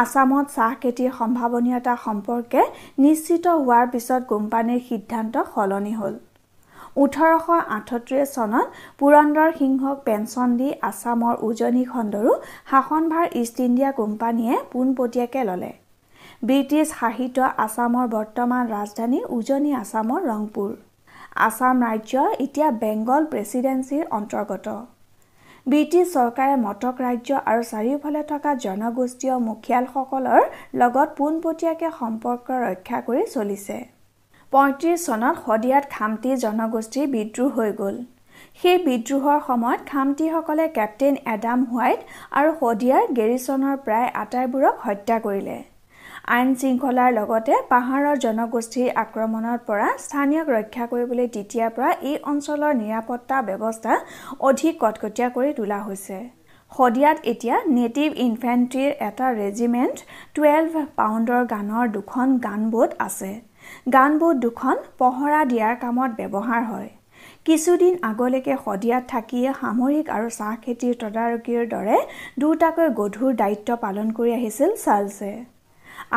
S1: আছামত চাহ খেতিৰ সম্ভাৱনীয়তা সম্পৰ্কে নিশ্চিত হোৱাৰ পিছত কোম্পানীৰ সিদ্ধান্ত সলনি হ'ল ওঠৰশ আঠত্ৰিছ চনত পুৰন্দৰ সিংহক পেঞ্চন দি আছামৰ উজনি খণ্ডৰো শাসনভাৰ ইষ্ট ইণ্ডিয়া কোম্পানীয়ে পোনপটীয়াকৈ ল'লে ব্ৰিটিছ শাসিত আছামৰ বৰ্তমান ৰাজধানী উজনি আছামৰ ৰংপুৰ আছাম ৰাজ্য এতিয়া বেংগল প্ৰেচিডেঞ্চিৰ অন্তৰ্গত ব্ৰিটিছ চৰকাৰে মটক ৰাজ্য আৰু চাৰিওফালে থকা জনগোষ্ঠীয় মুখিয়ালসকলৰ লগত পোনপটীয়াকৈ সম্পৰ্ক ৰক্ষা কৰি চলিছে পঁয়ত্ৰিছ চনত শদিয়াত খামটি জনগোষ্ঠী বিদ্ৰোহ হৈ গ'ল সেই বিদ্ৰোহৰ সময়ত খামটিসকলে কেপ্টেইন এডাম হোৱাইট আৰু শদিয়াৰ গেৰিচনৰ প্ৰায় আটাইবোৰক হত্যা কৰিলে আইন শৃংখলাৰ লগতে পাহাৰৰ জনগোষ্ঠীৰ আক্ৰমণৰ পৰা স্থানীয়ক ৰক্ষা কৰিবলৈ তেতিয়াৰ পৰা এই অঞ্চলৰ নিৰাপত্তা ব্যৱস্থা অধিক কটকটীয়া কৰি তোলা হৈছে শদিয়াত এতিয়া নেটিভ ইনফেণ্ট্ৰীৰ এটা ৰেজিমেণ্ট টুৱেল্ভ পাউণ্ডৰ গানৰ দুখন গানবোট আছে গানবোট দুখন পহৰা দিয়াৰ কামত ব্যৱহাৰ হয় কিছুদিন আগলৈকে শদিয়াত থাকি সামৰিক আৰু চাহ খেতিৰ তদাৰকীৰ দৰে দুটাকৈ গধুৰ দায়িত্ব পালন কৰি আহিছিল চাৰ্লছে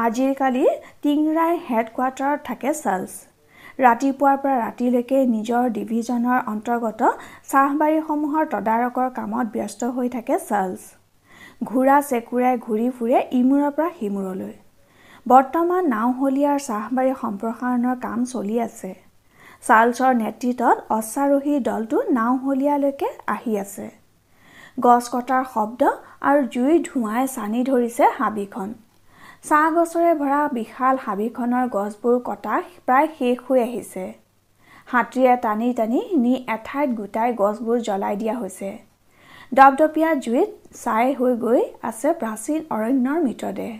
S1: আজিৰ কালি টিংৰাই হেডকোৱাৰ্টাৰত থাকে চাৰ্লছ ৰাতিপুৱাৰ পৰা ৰাতিলৈকে নিজৰ ডিভিজনৰ অন্তৰ্গত চাহবাৰীসমূহৰ তদাৰকৰ কামত ব্যস্ত হৈ থাকে চাৰ্লছ ঘোঁৰা চেকুৰাই ঘূৰি ফুৰে ইমূৰৰ পৰা সিমূৰলৈ বৰ্তমান নাওহলীয়াৰ চাহবাৰী সম্প্ৰসাৰণৰ কাম চলি আছে চাৰ্লছৰ নেতৃত্বত অশ্বাৰোহী দলটো নাওহলীয়ালৈকে আহি আছে গছ কটাৰ শব্দ আৰু জুই ধোঁৱাই চানি ধৰিছে হাবিখন চাহ গছেৰে ভৰা বিশাল হাবিখনৰ গছবোৰ কটা প্ৰায় শেষ হৈ আহিছে হাতীয়ে টানি টানি নি এঠাইত গোটাই গছবোৰ জ্বলাই দিয়া হৈছে দপদপীয়া জুইত ছাই হৈ গৈ আছে প্ৰাচীন অৰণ্যৰ মৃতদেহ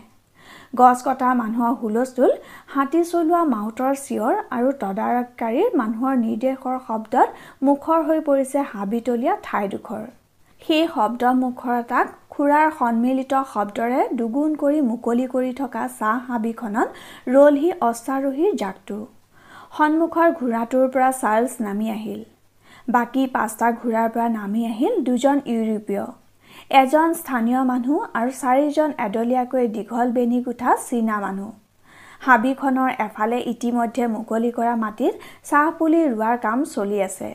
S1: গছ কটা মানুহৰ হুলস্থুল হাতী চলোৱা মাউতৰ চিঞৰ আৰু তদাৰককাৰীৰ মানুহৰ নিৰ্দেশৰ শব্দত মুখৰ হৈ পৰিছে হাবিতলীয়া ঠাইডোখৰ সেই তাক খুৰাৰ সন্মিলিত শব্দৰে দুগুণ কৰি মুকলি কৰি থকা চাহ হাবিখনত ৰলহি অশ্বাৰোহীৰ জাকটো সন্মুখৰ ঘোঁৰাটোৰ পৰা চাৰ্লছ নামি আহিল বাকী পাঁচটা ঘোঁৰাৰ পৰা নামি আহিল দুজন ইউৰোপীয় এজন স্থানীয় মানুহ আৰু চাৰিজন এডলীয়াকৈ দীঘল বেনী গোঠা চীনা মানুহ হাবিখনৰ এফালে ইতিমধ্যে মুকলি কৰা মাটিত চাহ পুলি ৰোৱাৰ কাম চলি আছে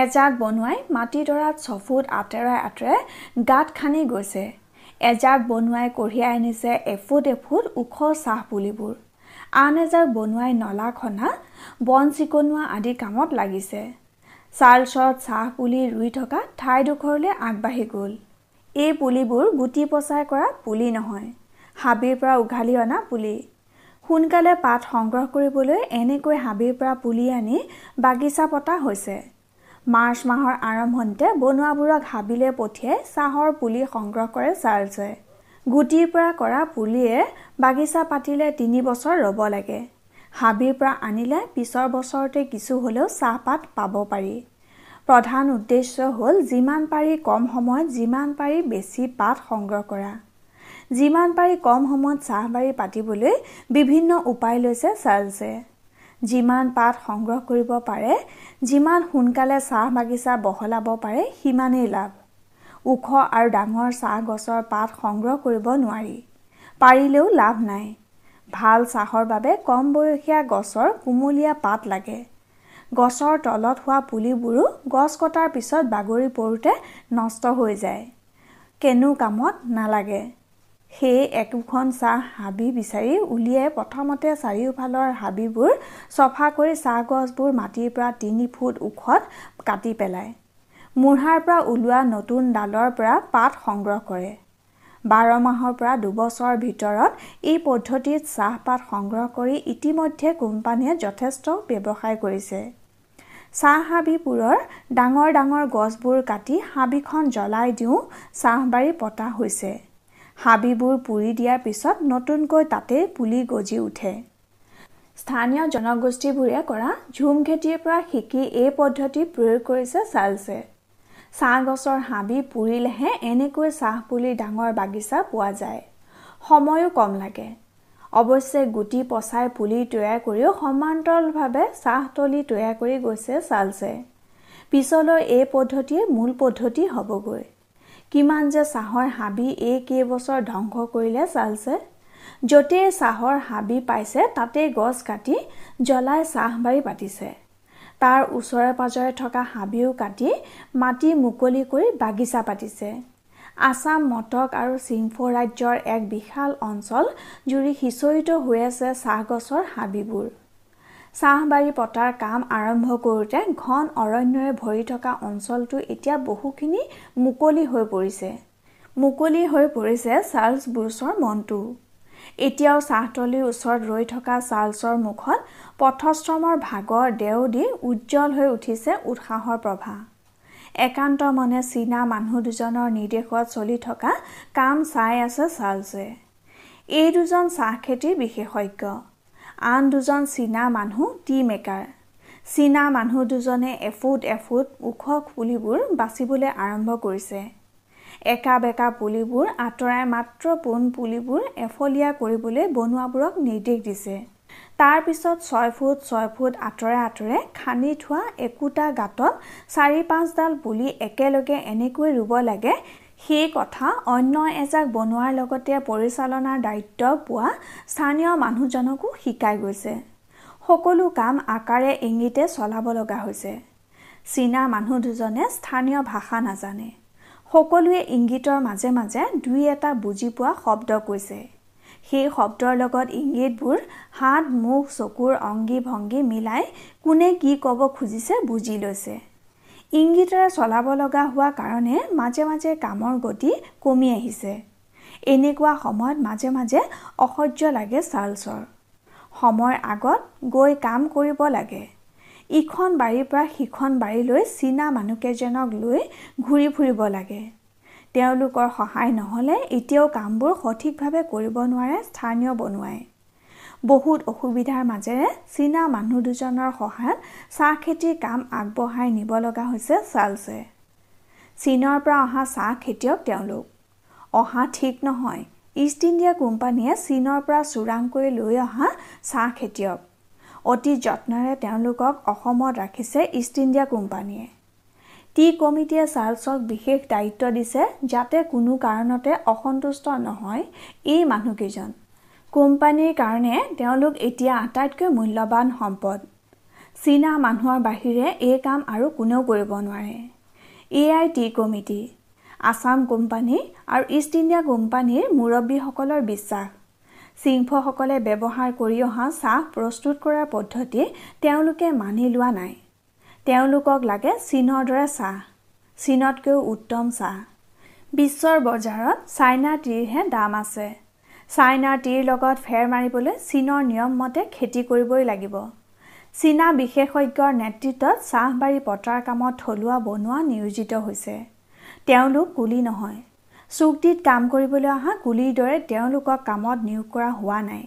S1: এজাক বনোৱাই মাটিডৰাত ছফুট আঁতৰাই আঁতৰাই গাঁত খান্দি গৈছে এজাক বনোৱাই কঢ়িয়াই আনিছে এফুট এফুট ওখ চাহ পুলিবোৰ আন এজাক বনোৱাই নলা খন্দা বন চিকনোৱা আদি কামত লাগিছে চালচত চাহ পুলি ৰুই থকা ঠাইডোখৰলৈ আগবাঢ়ি গ'ল এই পুলিবোৰ গুটি পচাই কৰা পুলি নহয় হাবিৰ পৰা উঘালি অনা পুলি সোনকালে পাত সংগ্ৰহ কৰিবলৈ এনেকৈ হাবিৰ পৰা পুলি আনি বাগিচা পতা হৈছে মাৰ্চ মাহৰ আৰম্ভণিতে বনোৱাবোৰক হাবিলে পঠিয়াই চাহৰ পুলি সংগ্ৰহ কৰে চাৰ্লছে গুটিৰ পৰা কৰা পুলিয়ে বাগিচা পাতিলে তিনি বছৰ ৰ'ব লাগে হাবিৰ পৰা আনিলে পিছৰ বছৰতে কিছু হ'লেও চাহপাত পাব পাৰি প্ৰধান উদ্দেশ্য হ'ল যিমান পাৰি কম সময়ত যিমান পাৰি বেছি পাত সংগ্ৰহ কৰা যিমান পাৰি কম সময়ত চাহ বাৰী পাতিবলৈ বিভিন্ন উপায় লৈছে চাৰ্লছে যিমান পাত সংগ্ৰহ কৰিব পাৰে যিমান সোনকালে চাহ বাগিচা বহলাব পাৰে সিমানেই লাভ ওখ আৰু ডাঙৰ চাহ গছৰ পাত সংগ্ৰহ কৰিব নোৱাৰি পাৰিলেও লাভ নাই ভাল চাহৰ বাবে কম বয়সীয়া গছৰ কোমলীয়া পাত লাগে গছৰ তলত হোৱা পুলিবোৰো গছ কটাৰ পিছত বাগৰি পৰোঁতে নষ্ট হৈ যায় কেনো কামত নালাগে সেই একোখন চাহ হাবি বিচাৰি উলিয়াই প্ৰথমতে চাৰিওফালৰ হাবিবোৰ চফা কৰি চাহ গছবোৰ মাটিৰ পৰা তিনি ফুট ওখত কাটি পেলায় মূঢ়াৰ পৰা ওলোৱা নতুন ডালৰ পৰা পাত সংগ্ৰহ কৰে বাৰ মাহৰ পৰা দুবছৰৰ ভিতৰত এই পদ্ধতিত চাহপাত সংগ্ৰহ কৰি ইতিমধ্যে কোম্পানীয়ে যথেষ্ট ব্যৱসায় কৰিছে চাহ হাবিবোৰৰ ডাঙৰ ডাঙৰ গছবোৰ কাটি হাবিখন জ্বলাই দিওঁ চাহ বাৰী পতা হৈছে হাবিবোৰ পুৰি দিয়াৰ পিছত নতুনকৈ তাতে পুলি গজি উঠে স্থানীয় জনগোষ্ঠীবোৰে কৰা ঝুম খেতিৰ পৰা শিকি এই পদ্ধতি প্ৰয়োগ কৰিছে চাৰ্লছে চাহ গছৰ হাবি পুৰিলেহে এনেকৈ চাহ পুলি ডাঙৰ বাগিচা পোৱা যায় সময়ো কম লাগে অৱশ্যে গুটি পচাই পুলি তৈয়াৰ কৰিও সমান্তৰালভাৱে চাহতলি তৈয়াৰ কৰি গৈছে চাৰ্লছে পিছলৈ এই পদ্ধতিয়ে মূল পদ্ধতি হ'বগৈ কিমান যে চাহৰ হাবি এই কেইবছৰ ধ্বংস কৰিলে চালছে য'তে চাহৰ হাবি পাইছে তাতেই গছ কাটি জ্বলাই চাহ বাৰী পাতিছে তাৰ ওচৰে পাঁজৰে থকা হাবিও কাটি মাটি মুকলি কৰি বাগিচা পাতিছে আছাম মটক আৰু চিম্ফু ৰাজ্যৰ এক বিশাল অঞ্চল জুৰি সিঁচৰিত হৈ আছে চাহ গছৰ হাবিবোৰ চাহবাৰী পতাৰ কাম আৰম্ভ কৰোঁতে ঘন অৰণ্যৰে ভৰি থকা অঞ্চলটো এতিয়া বহুখিনি মুকলি হৈ পৰিছে মুকলি হৈ পৰিছে চাৰ্লছ ব্ৰুছৰ মনটো এতিয়াও চাহতলীৰ ওচৰত ৰৈ থকা চাৰ্লছৰ মুখত পথশ্ৰমৰ ভাগৰ দেও দি উজ্জ্বল হৈ উঠিছে উৎসাহৰ প্ৰভাৱ একান্ত মনে চীনা মানুহ দুজনৰ নিৰ্দেশত চলি থকা কাম চাই আছে চাৰ্লছে এই দুজন চাহ খেতিৰ বিশেষজ্ঞ আন দুজন চীনা মানুহ টি মেকাৰ চীনা মানুহ দুজনে এফুট এফুট ওখ পুলিবোৰ বাচিবলৈ আৰম্ভ কৰিছে একা বেকা পুলিবোৰ আঁতৰাই মাত্ৰ পোন পুলিবোৰ এফলীয়া কৰিবলৈ বনোৱাবোৰক নিৰ্দেশ দিছে তাৰপিছত ছয় ফুট ছয় ফুট আঁতৰে আঁতৰে খান্দি থোৱা একোটা গাঁতত চাৰি পাঁচডাল পুলি একেলগে এনেকৈ ৰুব লাগে সেই কথা অন্য এজাক বনোৱাৰ লগতে পৰিচালনাৰ দায়িত্ব পোৱা স্থানীয় মানুহজনকো শিকাই গৈছে সকলো কাম আকাৰে ইংগিতে চলাব লগা হৈছে চীনা মানুহ দুজনে স্থানীয় ভাষা নাজানে সকলোৱে ইংগিতৰ মাজে মাজে দুই এটা বুজি পোৱা শব্দ কৈছে সেই শব্দৰ লগত ইংগিতবোৰ হাত মুখ চকুৰ অংগী ভংগী মিলাই কোনে কি ক'ব খুজিছে বুজি লৈছে ইংগিতেৰে চলাব লগা হোৱা কাৰণে মাজে মাজে কামৰ গতি কমি আহিছে এনেকুৱা সময়ত মাজে মাজে অসহ্য লাগে চাৰ্লছৰ সময়ৰ আগত গৈ কাম কৰিব লাগে ইখন বাৰীৰ পৰা সিখন বাৰীলৈ চীনা মানুহকেইজনক লৈ ঘূৰি ফুৰিব লাগে তেওঁলোকৰ সহায় নহ'লে এতিয়াও কামবোৰ সঠিকভাৱে কৰিব নোৱাৰে স্থানীয় বনোৱায় বহুত অসুবিধাৰ মাজেৰে চীনা মানুহ দুজনৰ সহায়ত চাহ খেতিৰ কাম আগবঢ়াই নিব লগা হৈছে চাৰ্লছে চীনৰ পৰা অহা চাহ খেতিয়ক তেওঁলোক অহা ঠিক নহয় ইষ্ট ইণ্ডিয়া কোম্পানীয়ে চীনৰ পৰা চোৰাং কৰি লৈ অহা চাহ খেতিয়ক অতি যত্নেৰে তেওঁলোকক অসমত ৰাখিছে ইষ্ট ইণ্ডিয়া কোম্পানীয়ে টি কমিটিয়ে চাৰ্লছক বিশেষ দায়িত্ব দিছে যাতে কোনো কাৰণতে অসন্তুষ্ট নহয় এই মানুহকেইজন কোম্পানীৰ কাৰণে তেওঁলোক এতিয়া আটাইতকৈ মূল্যৱান সম্পদ চীনা মানুহৰ বাহিৰে এই কাম আৰু কোনেও কৰিব নোৱাৰে A I T committee Assam company আৰু ইষ্ট ইণ্ডিয়া কোম্পানীৰ মুৰব্বীসকলৰ বিশ্বাস সিংহসকলে ব্যৱহাৰ কৰি অহা চাহ প্ৰস্তুত কৰাৰ পদ্ধতি তেওঁলোকে মানি লোৱা নাই তেওঁলোকক লাগে চীনৰ দৰে চাহ চীনতকৈও উত্তম চাহ বিশ্বৰ বজাৰত চাইনা টিৰহে দাম আছে চাইনাৰ টিৰ লগত ফেৰ মাৰিবলৈ চীনৰ নিয়ম মতে খেতি কৰিবই লাগিব চীনা বিশেষজ্ঞৰ নেতৃত্বত চাহবাৰী পতাৰ কামত থলুৱা বনোৱা নিয়োজিত হৈছে তেওঁলোক কুলি নহয় চুক্তিত কাম কৰিবলৈ অহা কুলিৰ দৰে তেওঁলোকক কামত নিয়োগ কৰা হোৱা নাই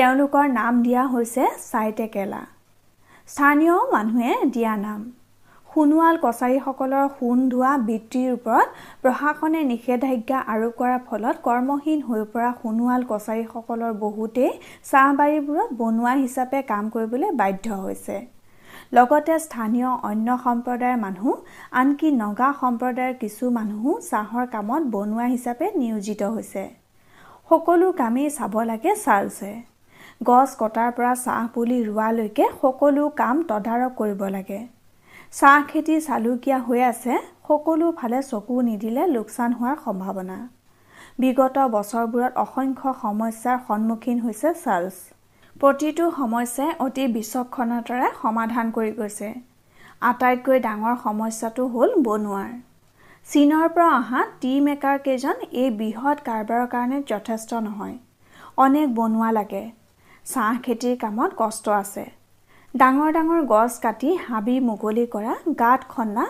S1: তেওঁলোকৰ নাম দিয়া হৈছে চাইটেকেলা স্থানীয় মানুহে দিয়া নাম সোণোৱাল কছাৰীসকলৰ সোণ ধোৱা বৃত্তিৰ ওপৰত প্ৰশাসনে নিষেধাজ্ঞা আৰোপ কৰাৰ ফলত কৰ্মহীন হৈ পৰা সোণোৱাল কছাৰীসকলৰ বহুতেই চাহ বাৰীবোৰত বনোৱা হিচাপে কাম কৰিবলৈ বাধ্য হৈছে লগতে স্থানীয় অন্য সম্প্ৰদায়ৰ মানুহ আনকি নগা সম্প্ৰদায়ৰ কিছু মানুহো চাহৰ কামত বনোৱা হিচাপে নিয়োজিত হৈছে সকলো কামেই চাব লাগে চালছে গছ কটাৰ পৰা চাহ পুলি ৰোৱালৈকে সকলো কাম তদাৰক কৰিব লাগে চাহ খেতি চালুকীয়া হৈ আছে সকলোফালে চকু নিদিলে লোকচান হোৱাৰ সম্ভাৱনা বিগত বছৰবোৰত অসংখ্য সমস্যাৰ সন্মুখীন হৈছে চাৰ্লছ প্ৰতিটো সমস্যাই অতি বিচক্ষণতাৰে সমাধান কৰি গৈছে আটাইতকৈ ডাঙৰ সমস্যাটো হ'ল বনোৱাৰ চীনৰ পৰা অহা টি মেকাৰকেইজন এই বৃহৎ কাৰবাৰৰ কাৰণে যথেষ্ট নহয় অনেক বনোৱা লাগে চাহ খেতিৰ কামত কষ্ট আছে ডাঙৰ ডাঙৰ গছ কাটি হাবি মুকলি কৰা গাঁত খন্দা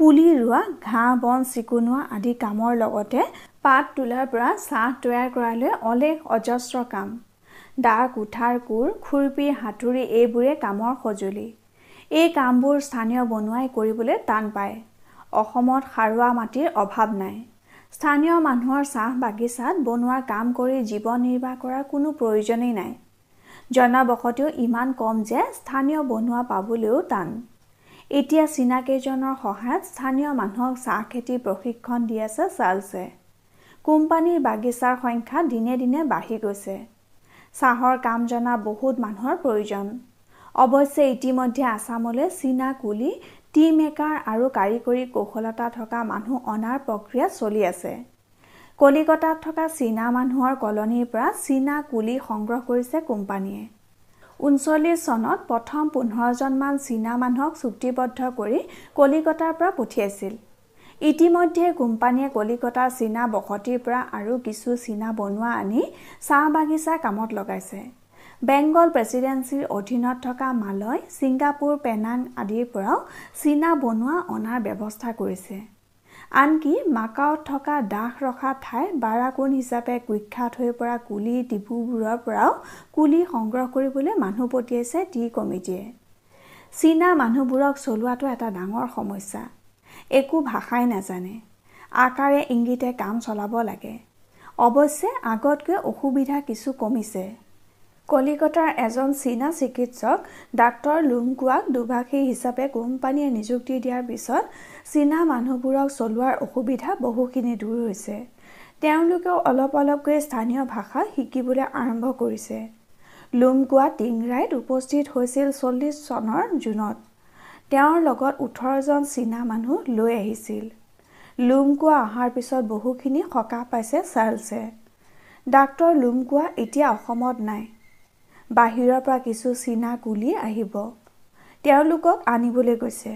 S1: পুলি ৰোৱা ঘাঁহ বন চিকুণোৱা আদি কামৰ লগতে পাত তোলাৰ পৰা চাহ তৈয়াৰ কৰালৈ অলেখ অজস্ৰ কাম দা কোঠাৰ কোৰ খুৰপী হাতুৰি এইবোৰে কামৰ সঁজুলি এই কামবোৰ স্থানীয় বনোৱাই কৰিবলৈ টান পায় অসমত সাৰুৱা মাটিৰ অভাৱ নাই স্থানীয় মানুহৰ চাহ বাগিচাত বনোৱা কাম কৰি জীৱন নিৰ্বাহ কৰাৰ কোনো প্ৰয়োজনেই নাই জনাবশতেও ইমান কম যে স্থানীয় বনোৱা পাবলৈও টান এতিয়া চিনাকেইজনৰ সহায়ত স্থানীয় মানুহক চাহ খেতি প্ৰশিক্ষণ দি আছে চাৰ্লছে কোম্পানীৰ বাগিচাৰ সংখ্যা দিনে দিনে বাঢ়ি গৈছে চাহৰ কাম জনা বহুত মানুহৰ প্ৰয়োজন অৱশ্যে ইতিমধ্যে আছামলৈ চীনা কুলি টি মেকাৰ আৰু কাৰিকৰী কৌশলতা থকা মানুহ অনাৰ প্ৰক্ৰিয়া চলি আছে কলিকতাত থকা চীনা মানুহৰ কলনীৰ পৰা চীনা কুলি সংগ্ৰহ কৰিছে কোম্পানীয়ে ঊনচল্লিছ চনত প্ৰথম পোন্ধৰজনমান চীনা মানুহক চুক্তিবদ্ধ কৰি কলিকতাৰ পৰা পঠিয়াইছিল ইতিমধ্যে কোম্পানীয়ে কলিকতাৰ চীনা বসতিৰ পৰা আৰু কিছু চীনা বনোৱা আনি চাহ বাগিচাৰ কামত লগাইছে বেংগল প্ৰেচিডেঞ্চিৰ অধীনত থকা মালয় ছিংগাপুৰ পেনাং আদিৰ পৰাও চীনা বনোৱা অনাৰ ব্যৱস্থা কৰিছে আনকি মাকাওত থকা দাস ৰখা ঠাই বাৰাকোণ হিচাপে কুখ্যাত হৈ পৰা কুলি ডিপুবোৰৰ পৰাও কুলি সংগ্ৰহ কৰিবলৈ মানুহ পঠিয়াইছে টি কমিটিয়ে চীনা মানুহবোৰক চলোৱাটো এটা ডাঙৰ সমস্যা একো ভাষাই নাজানে আকাৰে ইংগিতে কাম চলাব লাগে অৱশ্যে আগতকৈ অসুবিধা কিছু কমিছে কলিকতাৰ এজন চীনা চিকিৎসক ডাক্তৰ লুংকুৱাক দুভাষী হিচাপে কোম্পানীয়ে নিযুক্তি দিয়াৰ পিছত চীনা মানুহবোৰক চলোৱাৰ অসুবিধা বহুখিনি দূৰ হৈছে তেওঁলোকেও অলপ অলপকৈ স্থানীয় ভাষা শিকিবলৈ আৰম্ভ কৰিছে লুমকুৱা টিংৰাইত উপস্থিত হৈছিল চল্লিছ চনৰ জুনত তেওঁৰ লগত ওঠৰজন চীনা মানুহ লৈ আহিছিল লুমকুৱা অহাৰ পিছত বহুখিনি সকাহ পাইছে চাৰ্লছে ডাক্তৰ লুমকুৱা এতিয়া অসমত নাই বাহিৰৰ পৰা কিছু চীনা কুলি আহিব তেওঁলোকক আনিবলৈ গৈছে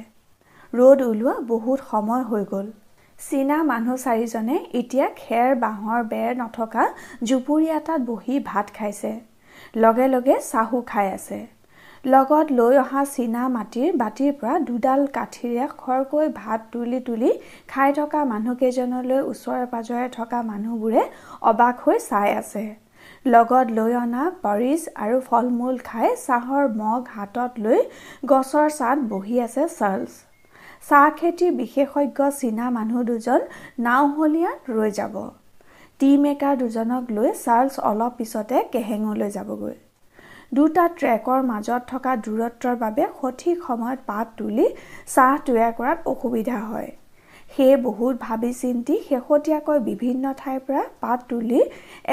S1: ৰ'দ ওলোৱা বহুত সময় হৈ গ'ল চীনা মানুহ চাৰিজনে এতিয়া খেৰ বাঁহৰ বেৰ নথকা জুপুৰীয়া এটাত বহি ভাত খাইছে লগে লগে চাহো খাই আছে লগত লৈ অহা চীনা মাটিৰ বাটিৰ পৰা দুডাল কাঠিৰে খৰকৈ ভাত তুলি তুলি খাই থকা মানুহকেইজনলৈ ওচৰে পাঁজৰে থকা মানুহবোৰে অবাক হৈ চাই আছে লগত লৈ অনা পৰিচ আৰু ফল মূল খাই চাহৰ মগ হাতত লৈ গছৰ ছাঁত বহি আছে চাৰ্লছ চাহ খেতিৰ বিশেষজ্ঞ চীনা মানুহ দুজন নাওহলীয়া ৰৈ যাব টি মেকাৰ দুজনক লৈ চাৰ্লছ অলপ পিছতে কেহেঙলৈ যাবগৈ দুটা ট্ৰেকৰ মাজত থকা দূৰত্বৰ বাবে সঠিক সময়ত পাত তুলি চাহ তৈয়াৰ কৰাত অসুবিধা হয় সেয়ে বহুত ভাবি চিন্তি শেহতীয়াকৈ বিভিন্ন ঠাইৰ পৰা পাত তুলি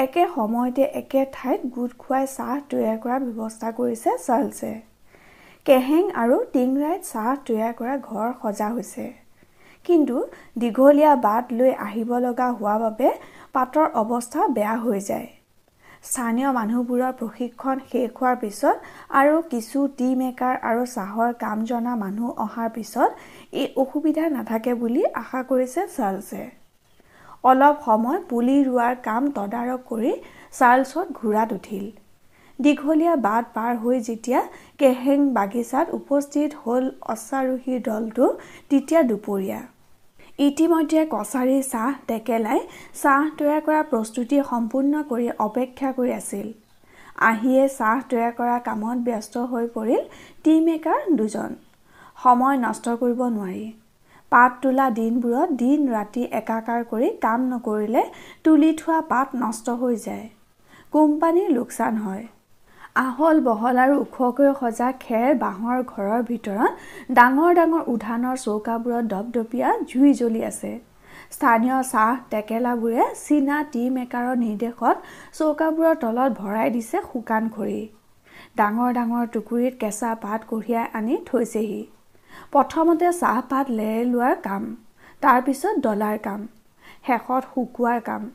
S1: একে সময়তে একে ঠাইত গোট খুৱাই চাহ তৈয়াৰ কৰাৰ ব্যৱস্থা কৰিছে চাৰ্লছে কেহেং আৰু টিংৰাইত চাহ তৈয়াৰ কৰা ঘৰ সজা হৈছে কিন্তু দীঘলীয়া বাট লৈ আহিব লগা হোৱা বাবে পাতৰ অৱস্থা বেয়া হৈ যায় স্থানীয় মানুহবোৰৰ প্ৰশিক্ষণ শেষ হোৱাৰ পিছত আৰু কিছু টি মেকাৰ আৰু চাহৰ কাম জনা মানুহ অহাৰ পিছত এই অসুবিধা নাথাকে বুলি আশা কৰিছে চাৰ্লছে অলপ সময় পুলি ৰোৱাৰ কাম তদাৰক কৰি চাৰ্লছত ঘূৰাত উঠিল দীঘলীয়া বাট পাৰ হৈ যেতিয়া কেহেং বাগিচাত উপস্থিত হ'ল অশ্বাৰোহীৰ দলটো তেতিয়া দুপৰীয়া ইতিমধ্যে কছাৰী চাহ টেকেলাই চাহ তৈয়াৰ কৰা প্ৰস্তুতি সম্পূৰ্ণ কৰি অপেক্ষা কৰি আছিল আহিয়ে চাহ তৈয়াৰ কৰা কামত ব্যস্ত হৈ পৰিল টি মেকাৰ দুজন সময় নষ্ট কৰিব নোৱাৰি পাত তোলা দিনবোৰত দিন ৰাতি একাকাৰ কৰি কাম নকৰিলে তুলি থোৱা পাত নষ্ট হৈ যায় কোম্পানীৰ লোকচান হয় আহল বহল আৰু ওখকৈ সজা খেৰ বাঁহৰ ঘৰৰ ভিতৰত ডাঙৰ ডাঙৰ উধানৰ চৌকাবোৰত দপদপীয়া জুই জ্বলি আছে স্থানীয় চাহ টেকেলাবোৰে চীনা টি মেকাৰৰ নিৰ্দেশত চৌকাবোৰৰ তলত ভৰাই দিছে শুকান খৰি ডাঙৰ ডাঙৰ টুকুৰিত কেঁচা পাত কঢ়িয়াই আনি থৈছেহি প্ৰথমতে চাহপাত লেৰেলোৱাৰ কাম তাৰপিছত ডলাৰ কাম শেষত শুকোৱাৰ কাম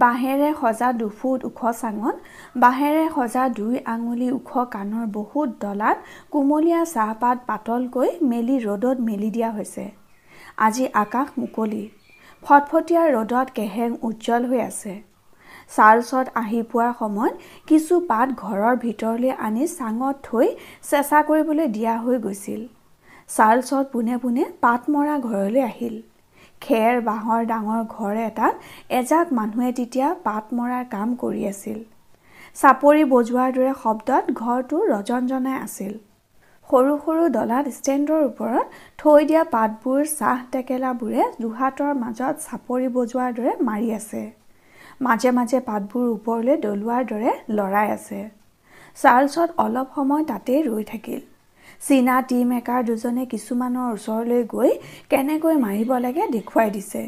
S1: বাঁহেৰে সজা দুফুট ওখ চাঙত বাঁহেৰে সজা দুই আঙুলি ওখ কাণৰ বহুত ডলাত কোমলীয়া চাহপাত পাতলকৈ মেলি ৰ'দত মেলি দিয়া হৈছে আজি আকাশ মুকলি ফটফটীয়া ৰ'দত কেহেং উজ্জ্বল হৈ আছে চাৰ্লছত আহি পোৱাৰ সময়ত কিছু পাত ঘৰৰ ভিতৰলৈ আনি চাঙত থৈ চেঁচা কৰিবলৈ দিয়া হৈ গৈছিল চাৰ্লছত পোনে পোনে পাত মৰা ঘৰলৈ আহিল খেৰ বাঁহৰ ডাঙৰ ঘৰ এটাত এজাক মানুহে তেতিয়া পাত মৰাৰ কাম কৰি আছিল চাপৰি বজোৱাৰ দৰে শব্দত ঘৰটো ৰজনজনাই আছিল সৰু সৰু ডলাত ষ্টেণ্ডৰ ওপৰত থৈ দিয়া পাতবোৰ চাহ টেকেলাবোৰে দুহাতৰ মাজত চাপৰি বজোৱাৰ দৰে মাৰি আছে মাজে মাজে পাতবোৰ ওপৰলৈ দলোৱাৰ দৰে লৰাই আছে চাৰ্লছত অলপ সময় তাতেই ৰৈ থাকিল চীনা টি মেকাৰ দুজনে কিছুমানৰ ওচৰলৈ গৈ কেনেকৈ মাৰিব লাগে দেখুৱাই দিছে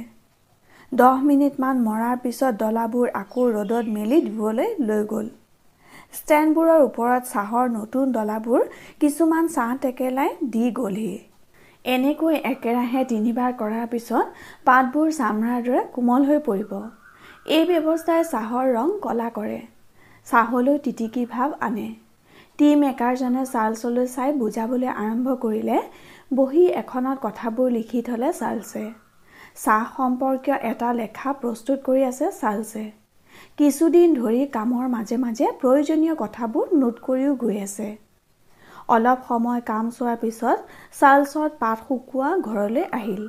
S1: দহ মিনিটমান মৰাৰ পিছত ডলাবোৰ আকৌ ৰ'দত মেলি দিবলৈ লৈ গ'ল ষ্টেণ্ডবোৰৰ ওপৰত চাহৰ নতুন ডলাবোৰ কিছুমান চাহ টেকেলাই দি গ'লহি এনেকৈ একেৰাহে তিনিবাৰ কৰাৰ পিছত পাতবোৰ চামৰাৰ দৰে কোমল হৈ পৰিব এই ব্যৱস্থাই চাহৰ ৰং কলা কৰে চাহলৈ তিতিকি ভাৱ আনে টিম একাৰজনে চাৰ্লছলৈ চাই বুজাবলৈ আৰম্ভ কৰিলে বহী এখনত কথাবোৰ লিখি থ'লে চাৰ্লছে চাহ সম্পৰ্কীয় এটা লেখা প্ৰস্তুত কৰি আছে চাৰ্লছে কিছুদিন ধৰি কামৰ মাজে মাজে প্ৰয়োজনীয় কথাবোৰ নোট কৰিও গৈ আছে অলপ সময় কাম চোৱাৰ পিছত চাৰ্লছত পাত শুকুৱা ঘৰলৈ আহিল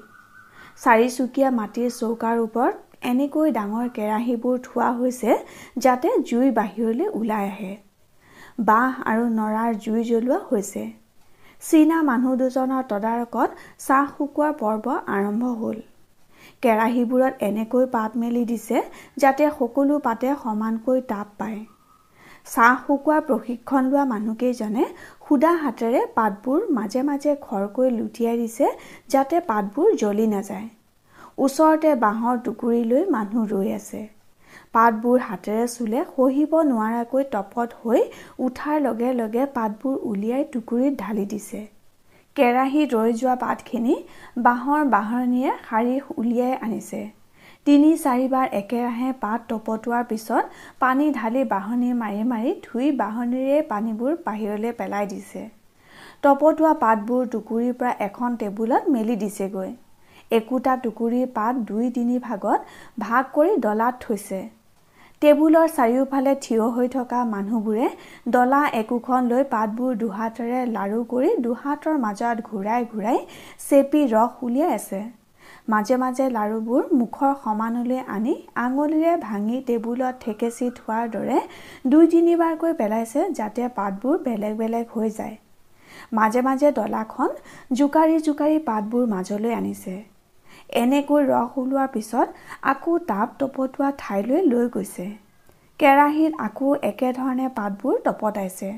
S1: চাৰিচুকীয়া মাটিৰ চৌকাৰ ওপৰত এনেকৈ ডাঙৰ কেৰাহীবোৰ থোৱা হৈছে যাতে জুই বাহিৰলৈ ওলাই আহে বাঁহ আৰু নৰাৰ জুই জ্বলোৱা হৈছে চীনা মানুহ দুজনৰ তদাৰকত চাহ শুকোৱাৰ পৰ্ব আৰম্ভ হ'ল কেৰাহীবোৰত এনেকৈ পাত মেলি দিছে যাতে সকলো পাতে সমানকৈ তাপ পায় চাহ শুকোৱা প্ৰশিক্ষণ লোৱা মানুহকেইজনে সুদা হাতেৰে পাতবোৰ মাজে মাজে ঘৰকৈ লুটিয়াই দিছে যাতে পাতবোৰ জ্বলি নাযায় ওচৰতে বাঁহৰ টুকুৰি লৈ মানুহ ৰৈ আছে পাতবোৰ হাতেৰে চুলে সহিব নোৱাৰাকৈ তপত হৈ উঠাৰ লগে লগে পাতবোৰ উলিয়াই টুকুৰিত ঢালি দিছে কেৰাহীত ৰৈ যোৱা পাতখিনি বাঁহৰ বাঁহনীয়ে শাৰী উলিয়াই আনিছে তিনি চাৰিবাৰ একেৰাহে পাত তপতোৱাৰ পিছত পানী ঢালি বাঁহনী মাৰি মাৰি ধুই বাঁহনিৰে পানীবোৰ বাহিৰলৈ পেলাই দিছে তপতোৱা পাতবোৰ টুকুৰিৰ পৰা এখন টেবুলত মেলি দিছেগৈ একোটা টুকুৰিৰ পাত দুই তিনি ভাগত ভাগ কৰি ডলাত থৈছে টেবুলৰ চাৰিওফালে থিয় হৈ থকা মানুহবোৰে ডলা একোখন লৈ পাতবোৰ দুহাতেৰে লাৰু কৰি দুহাতৰ মাজত ঘূৰাই ঘূৰাই চেপি ৰস উলিয়াই আছে মাজে মাজে লাৰুবোৰ মুখৰ সমানলৈ আনি আঙুলিৰে ভাঙি টেবুলত ঠেকেচি থোৱাৰ দৰে দুই তিনিবাৰকৈ পেলাইছে যাতে পাতবোৰ বেলেগ বেলেগ হৈ যায় মাজে মাজে ডলাখন জোকাৰি জোকাৰি পাতবোৰ মাজলৈ আনিছে এনেকৈ ৰস ওলোৱাৰ পিছত আকৌ টাব তপতোৱা ঠাইলৈ লৈ গৈছে কেৰাহীত আকৌ একেধৰণে পাতবোৰ তপতাইছে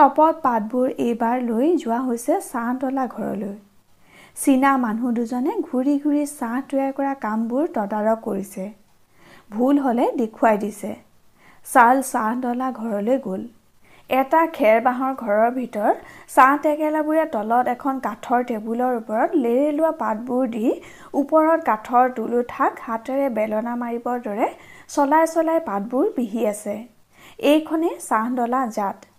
S1: তপত পাতবোৰ এইবাৰ লৈ যোৱা হৈছে ছাঁ তলা ঘৰলৈ চীনা মানুহ দুজনে ঘূৰি ঘূৰি চাহ তৈয়াৰ কৰা কামবোৰ তদাৰক কৰিছে ভুল হ'লে দেখুৱাই দিছে ছাল চাহ ডলা ঘৰলৈ গ'ল এটা খেৰ বাঁহৰ ঘৰৰ ভিতৰত ছাঁ টেকেলাবোৰে তলত এখন কাঠৰ টেবুলৰ ওপৰত লেৰেলোৱা পাতবোৰ দি ওপৰত কাঠৰ তুলুঠাক হাতেৰে বেলনা মাৰিবৰ দৰে চলাই চলাই পাতবোৰ পিহি আছে এইখনেই ডলা জাত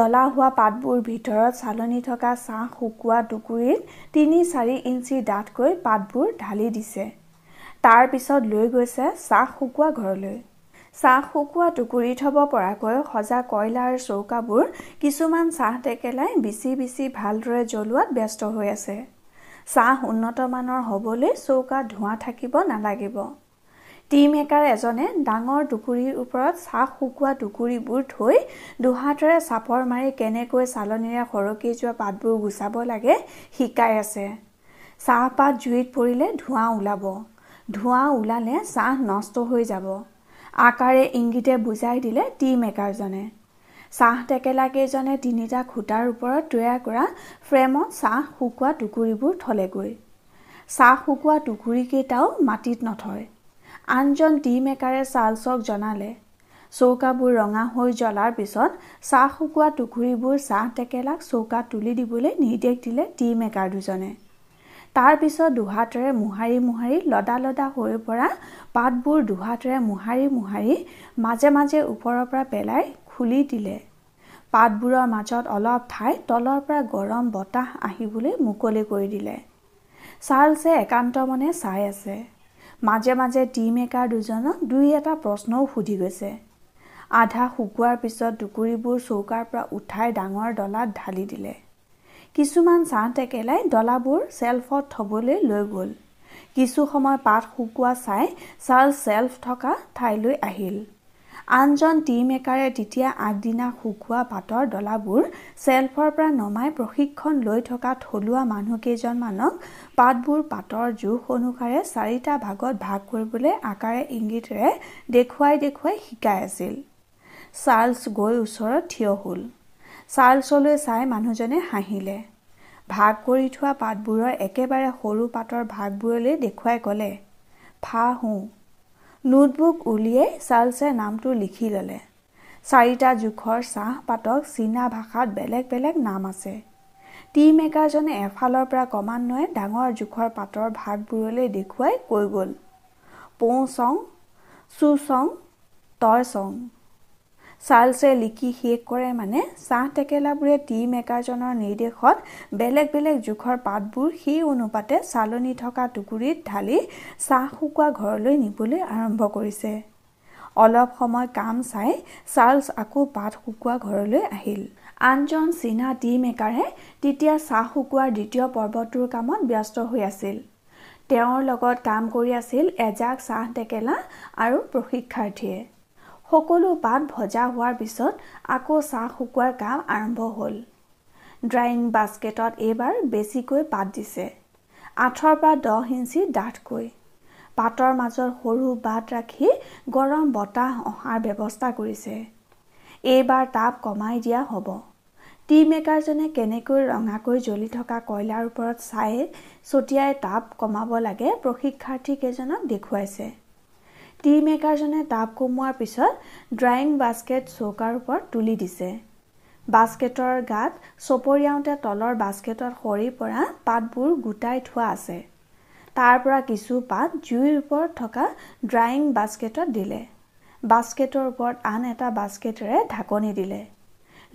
S1: ডলা হোৱা পাতবোৰ ভিতৰত চালনি থকা চাহ শুকোৱা টুকুৰিত তিনি চাৰি ইঞ্চি ডাঠকৈ পাতবোৰ ঢালি দিছে তাৰপিছত লৈ গৈছে চাহ শুকোৱা ঘৰলৈ চাহ শুকোৱা টুকুৰি থ'ব পৰাকৈ সজা কয়লাৰ চৌকাবোৰ কিছুমান চাহ টেকেলাই বিচি বিচি ভালদৰে জ্বলোৱাত ব্যস্ত হৈ আছে চাহ উন্নতমানৰ হ'বলৈ চৌকাত ধোঁৱা থাকিব নালাগিব টি মেকাৰ এজনে ডাঙৰ টুকুৰিৰ ওপৰত চাহ শুকোৱা টুকুৰিবোৰ থৈ দুহাতেৰে চাপৰ মাৰি কেনেকৈ চালনীৰে সৰকি যোৱা পাতবোৰ গুচাব লাগে শিকাই আছে চাহপাত জুইত পৰিলে ধোঁৱা ওলাব ধোঁৱা ওলালে চাহ নষ্ট হৈ যাব আকাৰে ইংগিতে বুজাই দিলে টি মেকাৰজনে চাহ টেকেলাকেইজনে তিনিটা খুটাৰ ওপৰত তৈয়াৰ কৰা ফ্ৰেমত চাহ শুকোৱা টুকুৰিবোৰ থলেগৈ চাহ শুকোৱা টুকুৰিকেইটাও মাটিত নথয় আনজন টি মেকাৰে চালচক জনালে চৌকাবোৰ ৰঙা হৈ জ্বলাৰ পিছত চাহ শুকোৱা টুকুৰিবোৰ চাহ টেকেলাক চৌকাত তুলি দিবলৈ নিৰ্দেশ দিলে টি মেকাৰ দুজনে তাৰপিছত দুহাতেৰে মোহাৰি মোহাৰি লদা লদা হৈ পৰা পাতবোৰ দুহাতেৰে মোহাৰি মোহাৰি মাজে মাজে ওপৰৰ পৰা পেলাই খুলি দিলে পাতবোৰৰ মাজত অলপ ঠাই তলৰ পৰা গৰম বতাহ আহিবলৈ মুকলি কৰি দিলে চাৰ্লছে একান্ত মনে চাই আছে মাজে মাজে টি মেকাৰ দুজনক দুই এটা প্ৰশ্নও সুধি গৈছে আধা শুকোৱাৰ পিছত টুকুৰিবোৰ চৌকাৰ পৰা উঠাই ডাঙৰ ডলাত ঢালি দিলে কিছুমান ছাঁ টেকেলাই ডলাবোৰ চেল্ফত থ'বলৈ লৈ গ'ল কিছু সময় পাত শুকোৱা চাই চাৰ্লছ চেল্ফ থকা ঠাইলৈ আহিল আনজন টি মেকাৰে তেতিয়া আগদিনা শুকোৱা পাতৰ ডলাবোৰ চেল্ফৰ পৰা নমাই প্ৰশিক্ষণ লৈ থকা থলুৱা মানুহকেইজনমানক পাতবোৰ পাতৰ জোখ অনুসাৰে চাৰিটা ভাগত ভাগ কৰিবলৈ আকাৰে ইংগিতেৰে দেখুৱাই দেখুৱাই শিকাই আছিল চাৰ্লছ গৈ ওচৰত থিয় হ'ল চাৰ্লছলৈ চাই মানুহজনে হাঁহিলে ভাগ কৰি থোৱা পাতবোৰৰ একেবাৰে সৰু পাতৰ ভাগবোৰলৈ দেখুৱাই ক'লে ফা হো নোটবুক উলিয়াই চাৰ্লছে নামটো লিখি ল'লে চাৰিটা জোখৰ চাহ পাতক চীনা ভাষাত বেলেগ বেলেগ নাম আছে টি মেকাৰজনে এফালৰ পৰা ক্ৰমান্বয়ে ডাঙৰ জোখৰ পাতৰ ভাগবোৰলৈ দেখুৱাই কৈ গ'ল পৌ চং চু চং তয় চং চাৰ্লছে লিখি শেষ কৰে মানে চাহ টেকেলাবোৰে টি মেকাৰজনৰ নিৰ্দেশত বেলেগ বেলেগ জোখৰ পাতবোৰ সেই অনুপাতে চালনী থকা টুকুৰিত ঢালি চাহ শুকোৱা ঘৰলৈ নিবলৈ আৰম্ভ কৰিছে অলপ সময় কাম চাই চাৰ্লছ আকৌ পাত শুকোৱা ঘৰলৈ আহিল আনজন চীনা টি মেকাৰে তেতিয়া চাহ শুকোৱাৰ দ্বিতীয় পৰ্বটোৰ কামত ব্যস্ত হৈ আছিল তেওঁৰ লগত কাম কৰি আছিল এজাক চাহ টেকেলা আৰু প্ৰশিক্ষাৰ্থীয়ে সকলো পাত ভজা হোৱাৰ পিছত আকৌ চাহ শুকোৱাৰ কাম আৰম্ভ হ'ল ড্ৰয়িং বাস্কেটত এইবাৰ বেছিকৈ পাত দিছে আঠৰ পৰা দহ ইঞ্চি ডাঠকৈ পাতৰ মাজত সৰু বাট ৰাখি গৰম বতাহ অহাৰ ব্যৱস্থা কৰিছে এইবাৰ তাপ কমাই দিয়া হ'ব টি মেকাৰজনে কেনেকৈ ৰঙাকৈ জ্বলি থকা কয়লাৰ ওপৰত চাই ছটিয়াই তাপ কমাব লাগে প্ৰশিক্ষাৰ্থীকেইজনক দেখুৱাইছে টি মেকাৰজনে তাপ কমোৱাৰ পিছত ড্ৰয়িং বাস্কেট চৌকাৰ ওপৰত তুলি দিছে বাস্কেটৰ গাত চপৰিয়াওঁতে তলৰ বাস্কেটত সৰি পৰা পাতবোৰ গোটাই থোৱা আছে তাৰ পৰা কিছু পাত জুইৰ ওপৰত থকা ড্ৰয়িং বাস্কেটত দিলে বাস্কেটৰ ওপৰত আন এটা বাস্কেটেৰে ঢাকনি দিলে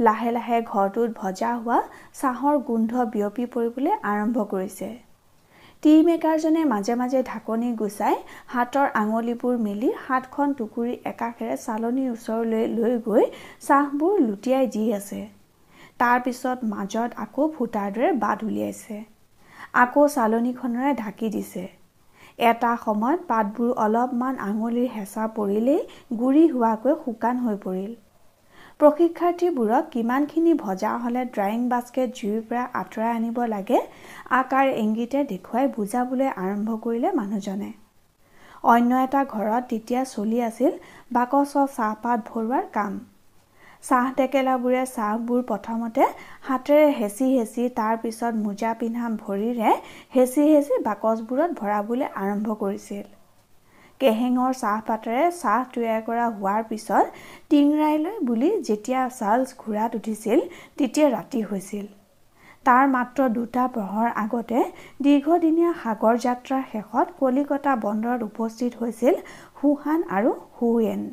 S1: লাহে লাহে ঘৰটোত ভজা হোৱা চাহৰ গোন্ধ বিয়পি পৰিবলৈ আৰম্ভ কৰিছে টি মেকাৰজনে মাজে মাজে ঢাকনি গুচাই হাতৰ আঙুলিবোৰ মেলি হাতখন টুকুৰি একাষেৰে চালনীৰ ওচৰলৈ লৈ গৈ চাহবোৰ লুটিয়াই দি আছে তাৰপিছত মাজত আকৌ ফুটাৰ দৰে বাট উলিয়াইছে আকৌ চালনীখনেৰে ঢাকি দিছে এটা সময়ত পাতবোৰ অলপমান আঙুলিৰ হেঁচা পৰিলেই গুৰি হোৱাকৈ শুকান হৈ পৰিল প্ৰশিক্ষাৰ্থীবোৰক কিমানখিনি ভজা হ'লে ড্ৰয়িং বাস্কেট জুইৰ পৰা আঁতৰাই আনিব লাগে আকাৰ ইংগিতে দেখুৱাই বুজাবলৈ আৰম্ভ কৰিলে মানুহজনে অন্য এটা ঘৰত তেতিয়া চলি আছিল বাকচৰ চাহপাত ভৰোৱাৰ কাম চাহ টেকেলাবোৰে চাহবোৰ প্ৰথমতে হাতেৰে হেঁচি হেঁচি তাৰপিছত মোজা পিন্ধা ভৰিৰে হেঁচি হেঁচি বাকচবোৰত ভৰাবলৈ আৰম্ভ কৰিছিল কেহেঙৰ চাহপাতেৰে চাহ তৈয়াৰ কৰা হোৱাৰ পিছত টিংৰাইলৈ বুলি যেতিয়া চাৰ্লছ ঘোঁৰাত উঠিছিল তেতিয়া ৰাতি হৈছিল তাৰ মাত্ৰ দুটা পহৰ আগতে দীৰ্ঘদিনীয়া সাগৰ যাত্ৰাৰ শেষত কলিকতা বন্দৰত উপস্থিত হৈছিল হুহান আৰু হুৱেন